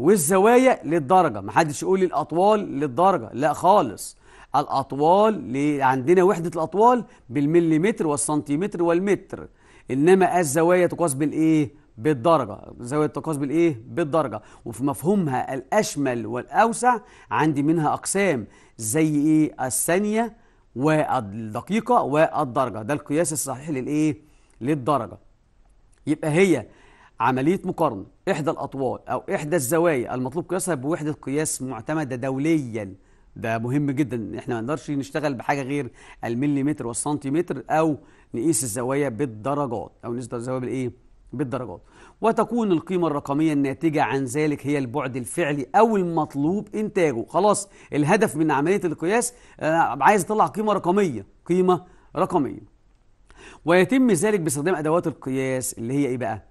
والزوايا للدرجة ما حدش يقول لي الأطوال للدرجة لا خالص الأطوال ل... عندنا وحدة الأطوال بالمليمتر والسنتيمتر والمتر إنما الزوايا تقاس بالإيه؟ بالدرجة زاوية تقاس بالإيه؟ بالدرجة وفي مفهومها الأشمل والأوسع عندي منها أقسام زي إيه؟ الثانية والدقيقة والدرجة ده القياس الصحيح للإيه؟ للدرجة يبقى هي عملية مقارنة إحدى الأطوال أو إحدى الزوايا المطلوب قياسها بوحدة قياس معتمدة دوليا ده مهم جدا احنا ما نقدرش نشتغل بحاجه غير المليمتر والسنتيمتر او نقيس الزوايا بالدرجات او نقيس الزوايا بالايه بالدرجات وتكون القيمه الرقميه الناتجه عن ذلك هي البعد الفعلي او المطلوب انتاجه خلاص الهدف من عمليه القياس آه، عايز اطلع قيمه رقميه قيمه رقميه ويتم ذلك باستخدام ادوات القياس اللي هي ايه بقى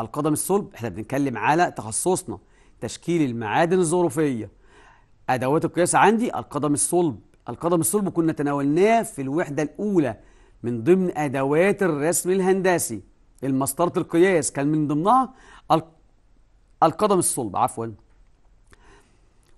القدم الصلب احنا بنتكلم على تخصصنا تشكيل المعادن الظروفيه ادوات القياس عندي القدم الصلب القدم الصلب كنا تناولناه في الوحده الاولى من ضمن ادوات الرسم الهندسي المسطره القياس كان من ضمنها القدم الصلب عفوا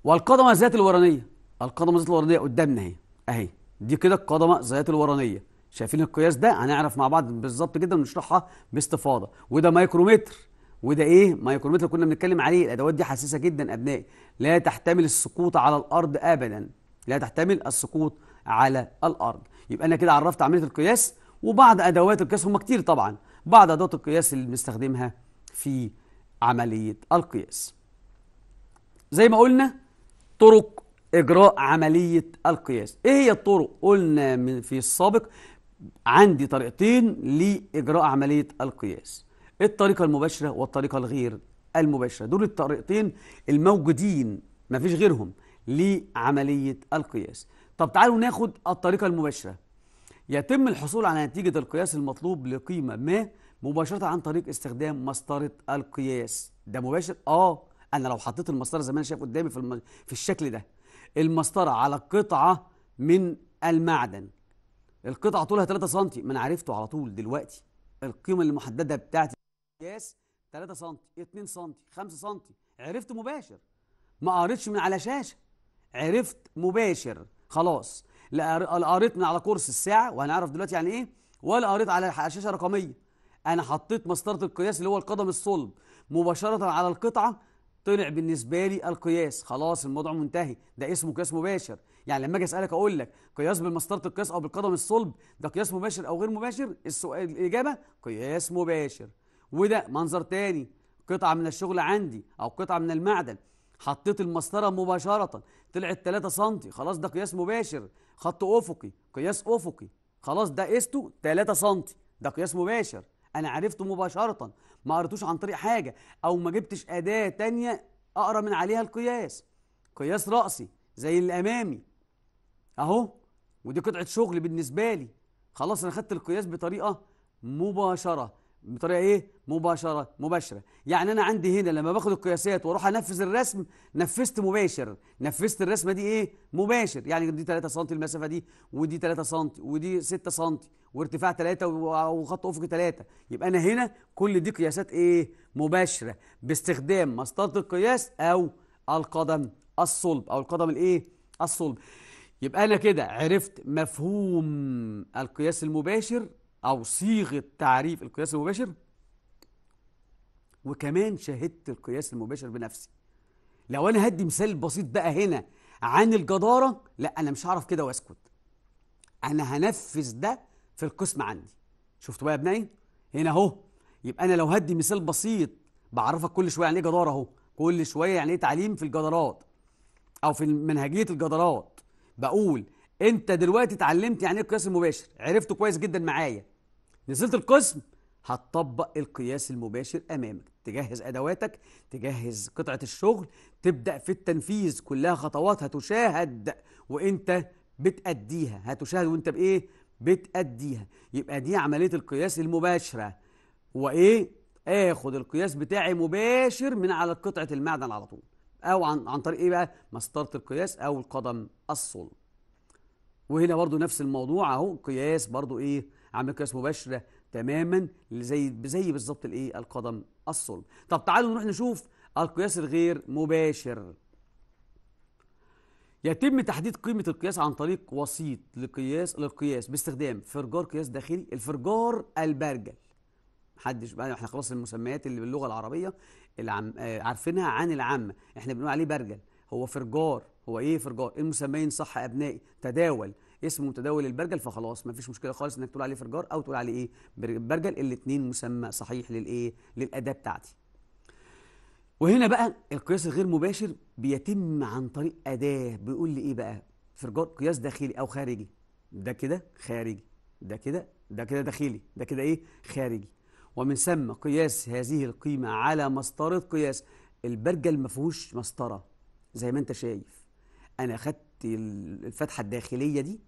والقدمه ذات الورانيه القدمه ذات الورانيه قدامنا اهي اهي دي كده القدمه ذات الورانيه شايفين القياس ده هنعرف مع بعض بالظبط جدا ونشرحها باستفاضه وده مايكرومتر وده ايه مايكرومتر كنا بنتكلم عليه الادوات دي حساسه جدا ابنائي لا تحتمل السقوط على الارض ابدا لا تحتمل السقوط على الارض يبقى انا كده عرفت عمليه القياس وبعض ادوات القياس هم كتير طبعا بعض ادوات القياس اللي بنستخدمها في عمليه القياس زي ما قلنا طرق اجراء عمليه القياس ايه هي الطرق قلنا من في السابق عندي طريقتين لإجراء عملية القياس الطريقة المباشرة والطريقة الغير المباشرة دول الطريقتين الموجودين ما فيش غيرهم لعملية القياس طب تعالوا ناخد الطريقة المباشرة يتم الحصول على نتيجة القياس المطلوب لقيمة ما مباشرة عن طريق استخدام مسطرة القياس ده مباشر اه انا لو حطيت المسطرة زي ما انا شايف قدامي في, الم... في الشكل ده المسطرة على قطعة من المعدن القطعه طولها 3 سم ما انا عرفته على طول دلوقتي القيمه المحدده بتاعتي قياس 3 سم 2 سم 5 سم عرفت مباشر ما قريتش من على شاشه عرفت مباشر خلاص لا قريت من على كورس الساعه وهنعرف دلوقتي يعني ايه ولا قريت على شاشه رقميه انا حطيت مسطره القياس اللي هو القدم الصلب مباشره على القطعه طلع بالنسبه لي القياس خلاص الموضوع منتهي ده اسمه قياس مباشر يعني لما اجي اسالك اقول لك قياس بالمسطره القياس او بالقدم الصلب ده قياس مباشر او غير مباشر السؤال الاجابه قياس مباشر وده منظر تاني قطعه من الشغل عندي او قطعه من المعدن حطيت المسطره مباشره طلعت 3 سم خلاص ده قياس مباشر خط افقي قياس افقي خلاص ده قيسته 3 سم ده قياس مباشر انا عرفته مباشره ما قريتوش عن طريق حاجه او ما جبتش اداه تانية اقرا من عليها القياس قياس راسي زي اللي امامي اهو ودي قطعه شغل بالنسبه لي خلاص انا خدت القياس بطريقه مباشره بطريقه ايه مباشره مباشره يعني انا عندي هنا لما باخد القياسات واروح انفذ الرسم نفذت مباشر نفذت الرسمه دي ايه مباشر يعني دي 3 سم المسافه دي ودي 3 سم ودي 6 سم وارتفاع 3 وخط افقي 3 يبقى انا هنا كل دي قياسات ايه مباشره باستخدام مسطره القياس او القدم الصلب او القدم الايه الصلب يبقى انا كده عرفت مفهوم القياس المباشر أو صيغة تعريف القياس المباشر وكمان شاهدت القياس المباشر بنفسي لو أنا هدي مثال بسيط بقى هنا عن الجدارة لا أنا مش هعرف كده وأسكت أنا هنفذ ده في القسم عندي شفتوا بقى يا ابنائي هنا أهو يبقى أنا لو هدي مثال بسيط بعرفك كل شوية يعني إيه جدارة أهو كل شوية يعني إيه تعليم في الجدارات أو في منهجية الجدارات بقول أنت دلوقتي اتعلمت يعني إيه القياس المباشر عرفته كويس جدا معايا نزلت القسم هتطبق القياس المباشر امامك تجهز ادواتك تجهز قطعه الشغل تبدا في التنفيذ كلها خطوات هتشاهد وانت بتاديها هتشاهد وانت بايه بتاديها يبقى دي عمليه القياس المباشره وايه اخد القياس بتاعي مباشر من على قطعه المعدن على طول او عن عن طريق ايه بقى مسطره القياس او القدم الصلب وهنا برضو نفس الموضوع اهو قياس برضو ايه عامل قياس مباشره تماما زي زي بالظبط الايه القدم الصلب طب تعالوا نروح نشوف القياس الغير مباشر يتم تحديد قيمة القياس عن طريق وسيط لقياس للقياس باستخدام فرجار قياس داخلي الفرجار البرجل محدش بقى احنا خلاص المسميات اللي باللغة العربية اللي آه، عارفينها عن العامة احنا بنقول عليه برجل هو فرجار هو ايه فرجار المسميين صح ابنائي تداول اسم متداول البرجل فخلاص ما فيش مشكله خالص انك تقول عليه فرجار او تقول عليه ايه برجل الاثنين مسمى صحيح للايه للاداه بتاعتي وهنا بقى القياس الغير مباشر بيتم عن طريق اداه بيقول لي ايه بقى فرجار قياس داخلي او خارجي ده كده خارجي ده كده ده كده داخلي ده كده ايه خارجي ومن ثم قياس هذه القيمه على مسطره قياس البرجل ما فيهوش مسطره زي ما انت شايف انا خدت الفتحه الداخليه دي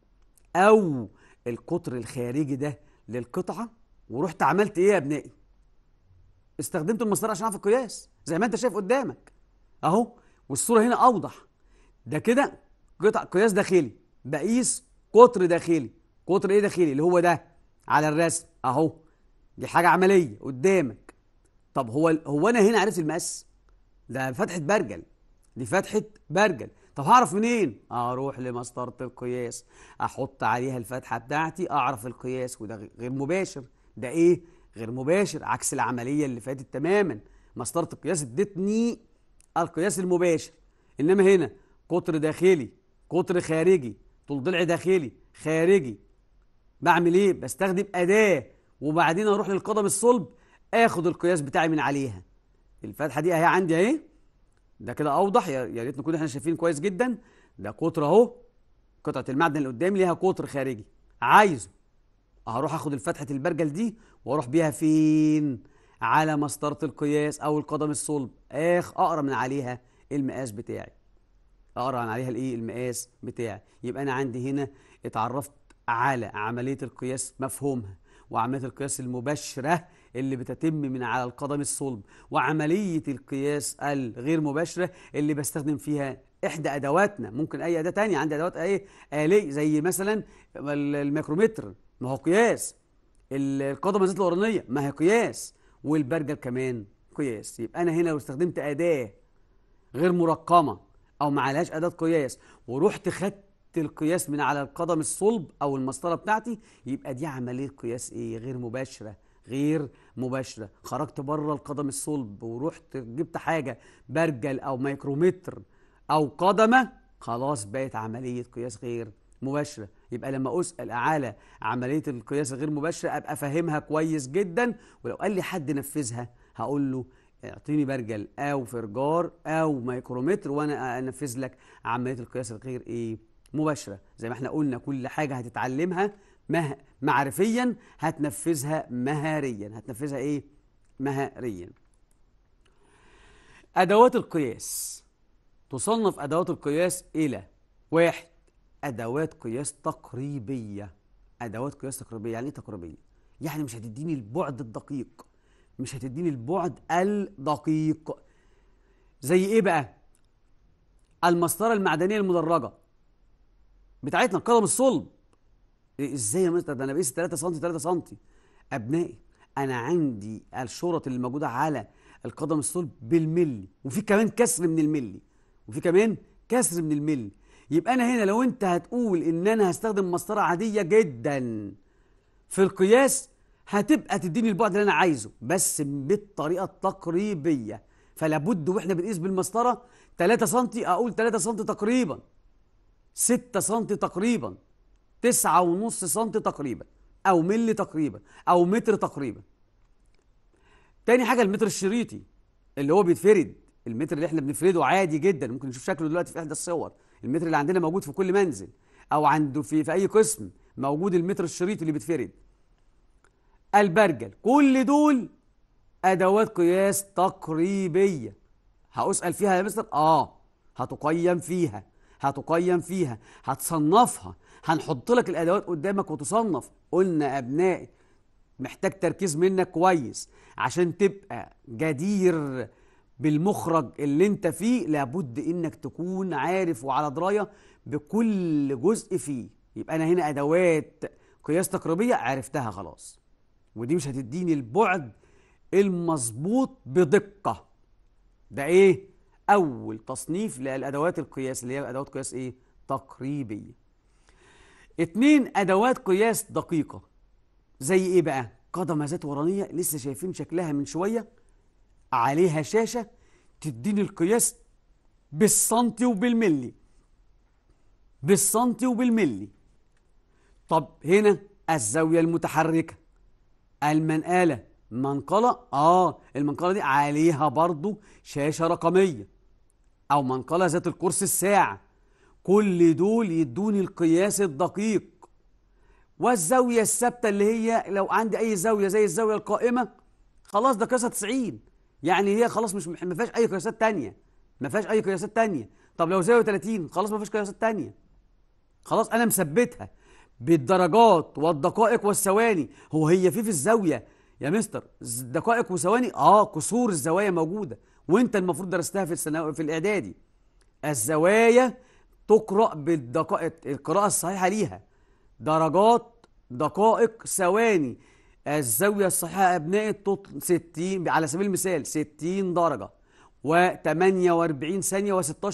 او القطر الخارجي ده للقطعه ورحت عملت ايه يا ابنائي استخدمت المسطره عشان اعرف القياس زي ما انت شايف قدامك اهو والصوره هنا اوضح ده كده قطع قياس داخلي بقيس قطر داخلي قطر ايه داخلي اللي هو ده على الرسم اهو دي حاجه عمليه قدامك طب هو هو انا هنا عرفت المقاس ده فتحه برجل دي فتحه برجل طب هعرف منين اروح لمسطره القياس احط عليها الفتحه بتاعتي اعرف القياس وده غير مباشر ده ايه غير مباشر عكس العمليه اللي فاتت تماما مسطره القياس ادتني القياس المباشر انما هنا قطر داخلي قطر خارجي طول ضلع داخلي خارجي بعمل ايه بستخدم اداه وبعدين اروح للقدم الصلب اخد القياس بتاعي من عليها الفتحه دي اهي عندي اهي ده كده اوضح يا ريت نكون احنا شايفين كويس جدا ده قطر اهو قطعه المعدن اللي قدامي ليها قطر خارجي عايزه هروح اخد الفتحه البرجل دي واروح بيها فين على مسطره القياس او القدم الصلب اخ اقرا من عليها المقاس بتاعي اقرا من عليها الايه المقاس بتاعي يبقى انا عندي هنا اتعرفت على عمليه القياس مفهومها وعمليه القياس المباشره اللي بتتم من على القدم الصلب وعملية القياس الغير مباشرة اللي بستخدم فيها إحدى أدواتنا ممكن أي أداة تانية عندي أدوات أي آلي زي مثلا الميكرومتر ما هو قياس القدم الزيت الورانية ما هي قياس والبرجل كمان قياس يبقى أنا هنا لو استخدمت أداة غير مرقمة أو ما عليهاش أداة قياس ورحت خدت القياس من على القدم الصلب او المسطره بتاعتي يبقى دي عمليه قياس ايه غير مباشره غير مباشره خرجت بره القدم الصلب ورحت جبت حاجه برجل او مايكرومتر او قدمه خلاص بقت عمليه قياس غير مباشره يبقى لما اسال على عمليه القياس الغير مباشره ابقى فاهمها كويس جدا ولو قال لي حد نفذها هقول له اعطيني برجل او فرجار او مايكرومتر وانا انفذ لك عمليه القياس الغير ايه مباشره زي ما احنا قلنا كل حاجه هتتعلمها مه... معرفيا هتنفذها مهاريا هتنفذها ايه مهاريا ادوات القياس تصنف ادوات القياس الى واحد ادوات قياس تقريبيه ادوات قياس تقريبيه يعني ايه تقريبيه يعني مش هتديني البعد الدقيق مش هتديني البعد الدقيق زي ايه بقى المسطره المعدنيه المدرجه بتاعتنا القلم الصلب إيه، ازاي يا مستر ده انا بقيس 3 سم 3 سم ابنائي انا عندي الشرط اللي موجوده على القدم الصلب بالملي وفي كمان كسر من الملي وفي كمان كسر من الملي يبقى انا هنا لو انت هتقول ان انا هستخدم مسطره عاديه جدا في القياس هتبقى تديني البعد اللي انا عايزه بس بالطريقه التقريبيه فلا بد واحنا بنقيس بالمسطره 3 سم اقول 3 سم تقريبا 6 سم تقريبا تسعة ونص سنت تقريبا أو ملي تقريبا أو متر تقريبا تاني حاجة المتر الشريطي اللي هو بيتفرد المتر اللي احنا بنفرده عادي جدا ممكن نشوف شكله دلوقتي في إحدى الصور المتر اللي عندنا موجود في كل منزل أو عنده في في أي قسم موجود المتر الشريطي اللي بيتفرد البرجل كل دول أدوات قياس تقريبية هأسأل فيها يا مستر آه هتقيم فيها هتقيم فيها هتصنفها هنحط لك الادوات قدامك وتصنف قلنا ابنائي محتاج تركيز منك كويس عشان تبقى جدير بالمخرج اللي انت فيه لابد انك تكون عارف وعلى درايه بكل جزء فيه يبقى انا هنا ادوات قياس تقريبيه عرفتها خلاص ودي مش هتديني البعد المظبوط بدقه ده ايه اول تصنيف للادوات القياس اللي هي ادوات قياس ايه تقريبيه اتنين أدوات قياس دقيقة زي إيه بقى؟ قدمة ذات ورانية لسه شايفين شكلها من شوية عليها شاشة تديني القياس بالسنتي وبالملي بالسنتي وبالملي طب هنا الزاوية المتحركة المنقالة منقلة آه المنقلة دي عليها برضو شاشة رقمية أو منقلة ذات القرص الساعة كل دول يدوني القياس الدقيق والزاوية الثابتة اللي هي لو عندي أي زاوية زي الزاوية القائمة خلاص ده قياسها 90 يعني هي خلاص مش ما فيهاش أي قياسات تانية ما فيهاش أي قياسات تانية طب لو زاوية 30 خلاص ما فيش قياسات تانية خلاص أنا مثبتها بالدرجات والدقائق والثواني هو هي في في الزاوية يا مستر دقائق وثواني اه قصور الزوايا موجودة وانت المفروض درستها في الثانوي في الإعدادي الزوايا تقرأ بالدقائق القراءة الصحيحة ليها درجات دقائق ثواني الزاوية الصحيحة يا أبنائي 60 على سبيل المثال 60 درجة و48 ثانية و16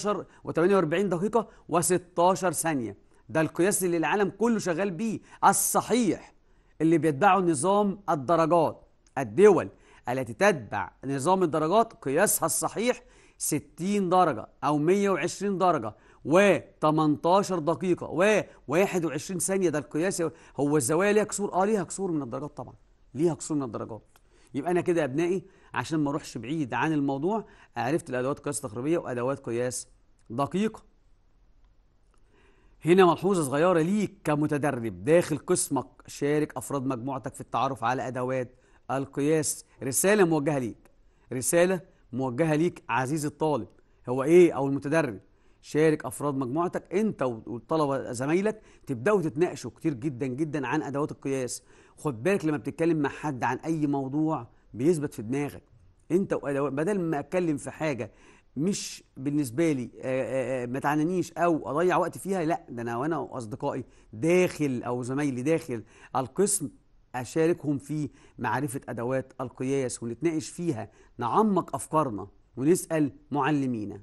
و48 دقيقة و16 ثانية ده القياس اللي العالم كله شغال بيه الصحيح اللي بيتبعه نظام الدرجات الدول التي تتبع نظام الدرجات قياسها الصحيح 60 درجة أو 120 درجة و18 دقيقة و21 ثانية ده القياس هو الزوايا ليها كسور؟ اه ليها كسور من الدرجات طبعا ليها كسور من الدرجات يبقى أنا كده يا أبنائي عشان ما أروحش بعيد عن الموضوع عرفت الأدوات قياس تقريبية وأدوات قياس دقيقة هنا ملحوظة صغيرة ليك كمتدرب داخل قسمك شارك أفراد مجموعتك في التعرف على أدوات القياس رسالة موجهة ليك رسالة موجهة ليك عزيزي الطالب هو إيه أو المتدرب شارك افراد مجموعتك انت والطلبه زمايلك تبداوا تتناقشوا كتير جدا جدا عن ادوات القياس خد بالك لما بتتكلم مع حد عن اي موضوع بيثبت في دماغك انت وادوات بدل ما اتكلم في حاجه مش بالنسبه لي ما تعنينيش او اضيع وقت فيها لا ده انا وانا واصدقائي داخل او زمايلي داخل القسم اشاركهم في معرفه ادوات القياس ونتناقش فيها نعمق افكارنا ونسال معلمينا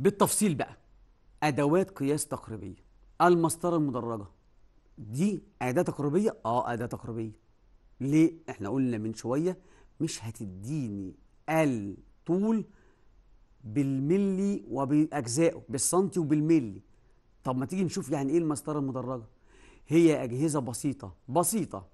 بالتفصيل بقى ادوات قياس تقريبيه المسطره المدرجه دي اداه تقريبيه اه اداه تقريبيه ليه احنا قلنا من شويه مش هتديني الطول بالملي وباجزائه بالسنتي وبالملي طب ما تيجي نشوف يعني ايه المسطره المدرجه هي اجهزه بسيطه بسيطه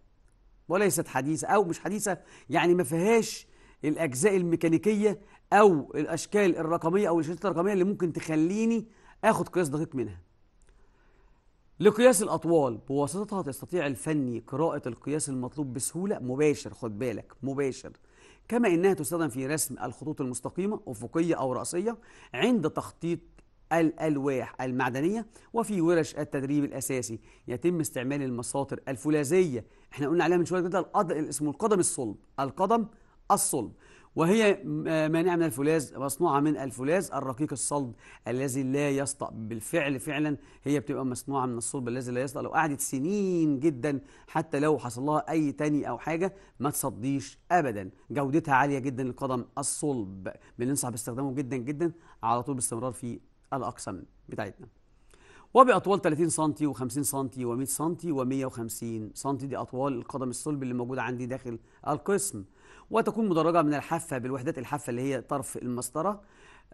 وليست حديثه او مش حديثه يعني ما فيهاش الأجزاء الميكانيكية أو الأشكال الرقمية أو الشاشات الرقمية اللي ممكن تخليني آخد قياس دقيق منها لقياس الأطوال بواسطتها تستطيع الفني قراءة القياس المطلوب بسهولة مباشر خد بالك مباشر كما إنها تستخدم في رسم الخطوط المستقيمة أفقية أو رأسية عند تخطيط الألواح المعدنية وفي ورش التدريب الأساسي يتم استعمال المساطر الفولاذية احنا قلنا عليها من شوية كده اسمه القدم الصلب القدم الصلب وهي آه، مانعة من الفولاذ مصنوعة من الفولاذ الرقيق الصلب الذي لا يسطأ بالفعل فعلا هي بتبقى مصنوعة من الصلب الذي لا يسطأ لو قعدت سنين جدا حتى لو حصل لها أي تاني أو حاجة ما تصديش أبدا جودتها عالية جدا القدم الصلب بننصح باستخدامه جدا جدا على طول باستمرار في الأقسام بتاعتنا وبأطوال 30 سم و50 سم و100 سم و150 سم دي أطوال القدم الصلب اللي موجودة عندي داخل القسم وتكون مدرجة من الحافة بالوحدات الحافة اللي هي طرف المسطرة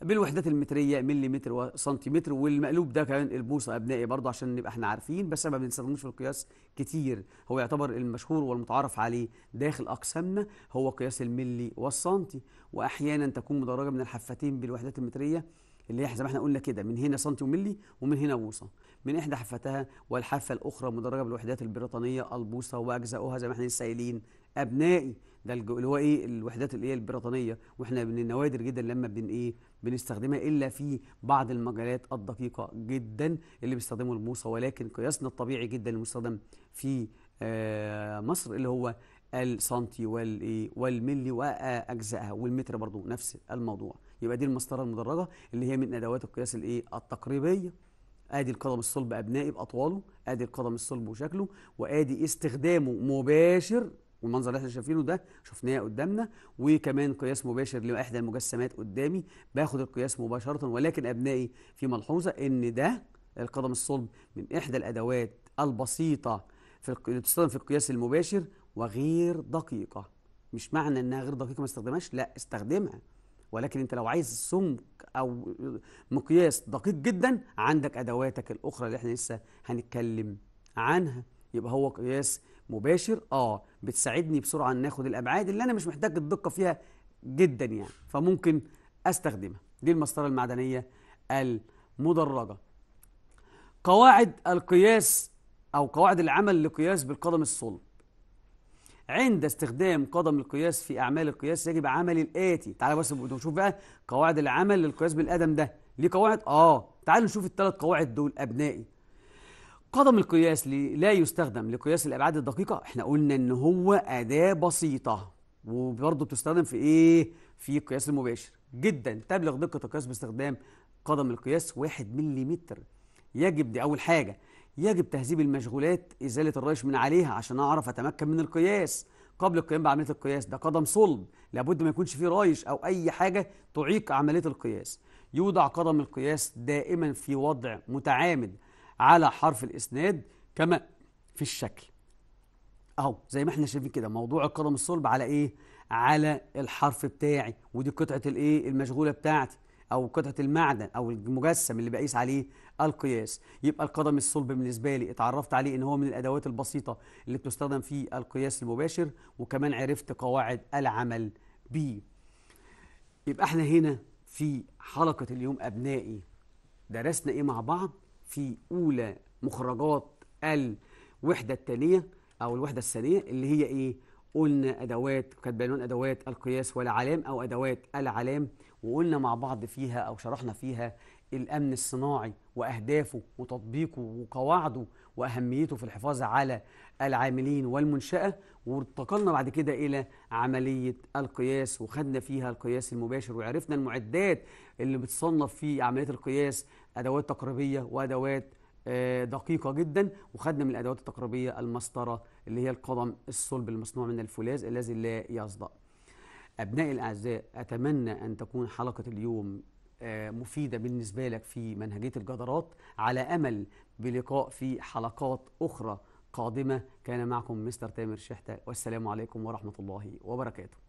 بالوحدات المترية مليمتر وسنتيمتر والمقلوب ده كمان البوصة أبنائي برضه عشان نبقى احنا عارفين بس ما بنستخدموش في القياس كتير هو يعتبر المشهور والمتعارف عليه داخل أقسامنا هو قياس الملي والسنتي وأحيانا تكون مدرجة من الحفتين بالوحدات المترية اللي هي زي ما احنا قلنا كده من هنا سنتي وملي ومن هنا بوصه من احدى حفتها والحافه الاخرى مدرجه بالوحدات البريطانيه البوصه واجزاؤها زي ما احنا لسه قايلين ابنائي ده اللي هو ايه الوحدات الايه البريطانيه واحنا من النوادر جدا لما بن ايه بنستخدمها الا في بعض المجالات الدقيقه جدا اللي بيستخدموا الموصى ولكن قياسنا الطبيعي جدا المستخدم في آه مصر اللي هو السنتي والايه والملي واجزائها والمتر برضو نفس الموضوع يبقى دي المسطره المدرجه اللي هي من ادوات القياس الايه التقريبيه ادي القدم الصلب ابنائي باطواله ادي القدم الصلب وشكله وادي استخدامه مباشر والمنظر اللي احنا شايفينه ده شفناه قدامنا وكمان قياس مباشر لاحدى المجسمات قدامي باخد القياس مباشره ولكن ابنائي في ملحوظه ان ده القدم الصلب من احدى الادوات البسيطه في اللي تستخدم في القياس المباشر وغير دقيقه مش معنى انها غير دقيقه ما استخدمهاش لا استخدمها ولكن انت لو عايز سمك او مقياس دقيق جدا عندك ادواتك الاخرى اللي احنا لسه هنتكلم عنها يبقى هو قياس مباشر اه بتساعدني بسرعه ان اخد الابعاد اللي انا مش محتاج الدقه فيها جدا يعني فممكن استخدمها دي المسطره المعدنيه المدرجه قواعد القياس او قواعد العمل لقياس بالقدم الصلب عند استخدام قدم القياس في اعمال القياس يجب عمل الاتي تعال بس نشوف بقى قواعد العمل للقياس بالقدم ده ليه قواعد اه تعالوا نشوف الثلاث قواعد دول ابنائي قدم القياس لا يستخدم لقياس الابعاد الدقيقه احنا قلنا ان هو اداه بسيطه وبرضه بتستخدم في ايه في القياس المباشر جدا تبلغ دقه القياس باستخدام قدم القياس 1 ملم يجب دي اول حاجه يجب تهذيب المشغولات ازاله الريش من عليها عشان اعرف اتمكن من القياس قبل القيام بعمليه القياس ده قدم صلب لابد ما يكونش فيه رايش او اي حاجه تعيق عمليه القياس يوضع قدم القياس دائما في وضع متعامد على حرف الإسناد كما في الشكل أهو زي ما احنا شايفين كده موضوع القدم الصلب على إيه؟ على الحرف بتاعي ودي قطعة الإيه؟ المشغولة بتاعتي أو قطعة المعدن أو المجسم اللي بقيس عليه القياس يبقى القدم الصلب بالنسبة لي اتعرفت عليه إن هو من الأدوات البسيطة اللي بتستخدم في القياس المباشر وكمان عرفت قواعد العمل بيه يبقى احنا هنا في حلقة اليوم أبنائي درسنا إيه مع بعض؟ في اولى مخرجات الوحده التاليه او الوحده الثانيه اللي هي ايه قلنا ادوات كانت بعنوان ادوات القياس والعلام او ادوات العلام وقلنا مع بعض فيها او شرحنا فيها الامن الصناعي واهدافه وتطبيقه وقواعده واهميته في الحفاظ على العاملين والمنشاه وانتقلنا بعد كده الى عمليه القياس وخدنا فيها القياس المباشر وعرفنا المعدات اللي بتصنف في عمليه القياس ادوات تقريبيه وادوات آه، دقيقه جدا وخدنا من الادوات التقريبيه المسطره اللي هي القدم الصلب المصنوع من الفولاذ الذي لا يصدأ ابنائي الاعزاء اتمنى ان تكون حلقه اليوم آه، مفيده بالنسبه لك في منهجيه الجدارات على امل بلقاء في حلقات اخرى قادمه كان معكم مستر تامر شحته والسلام عليكم ورحمه الله وبركاته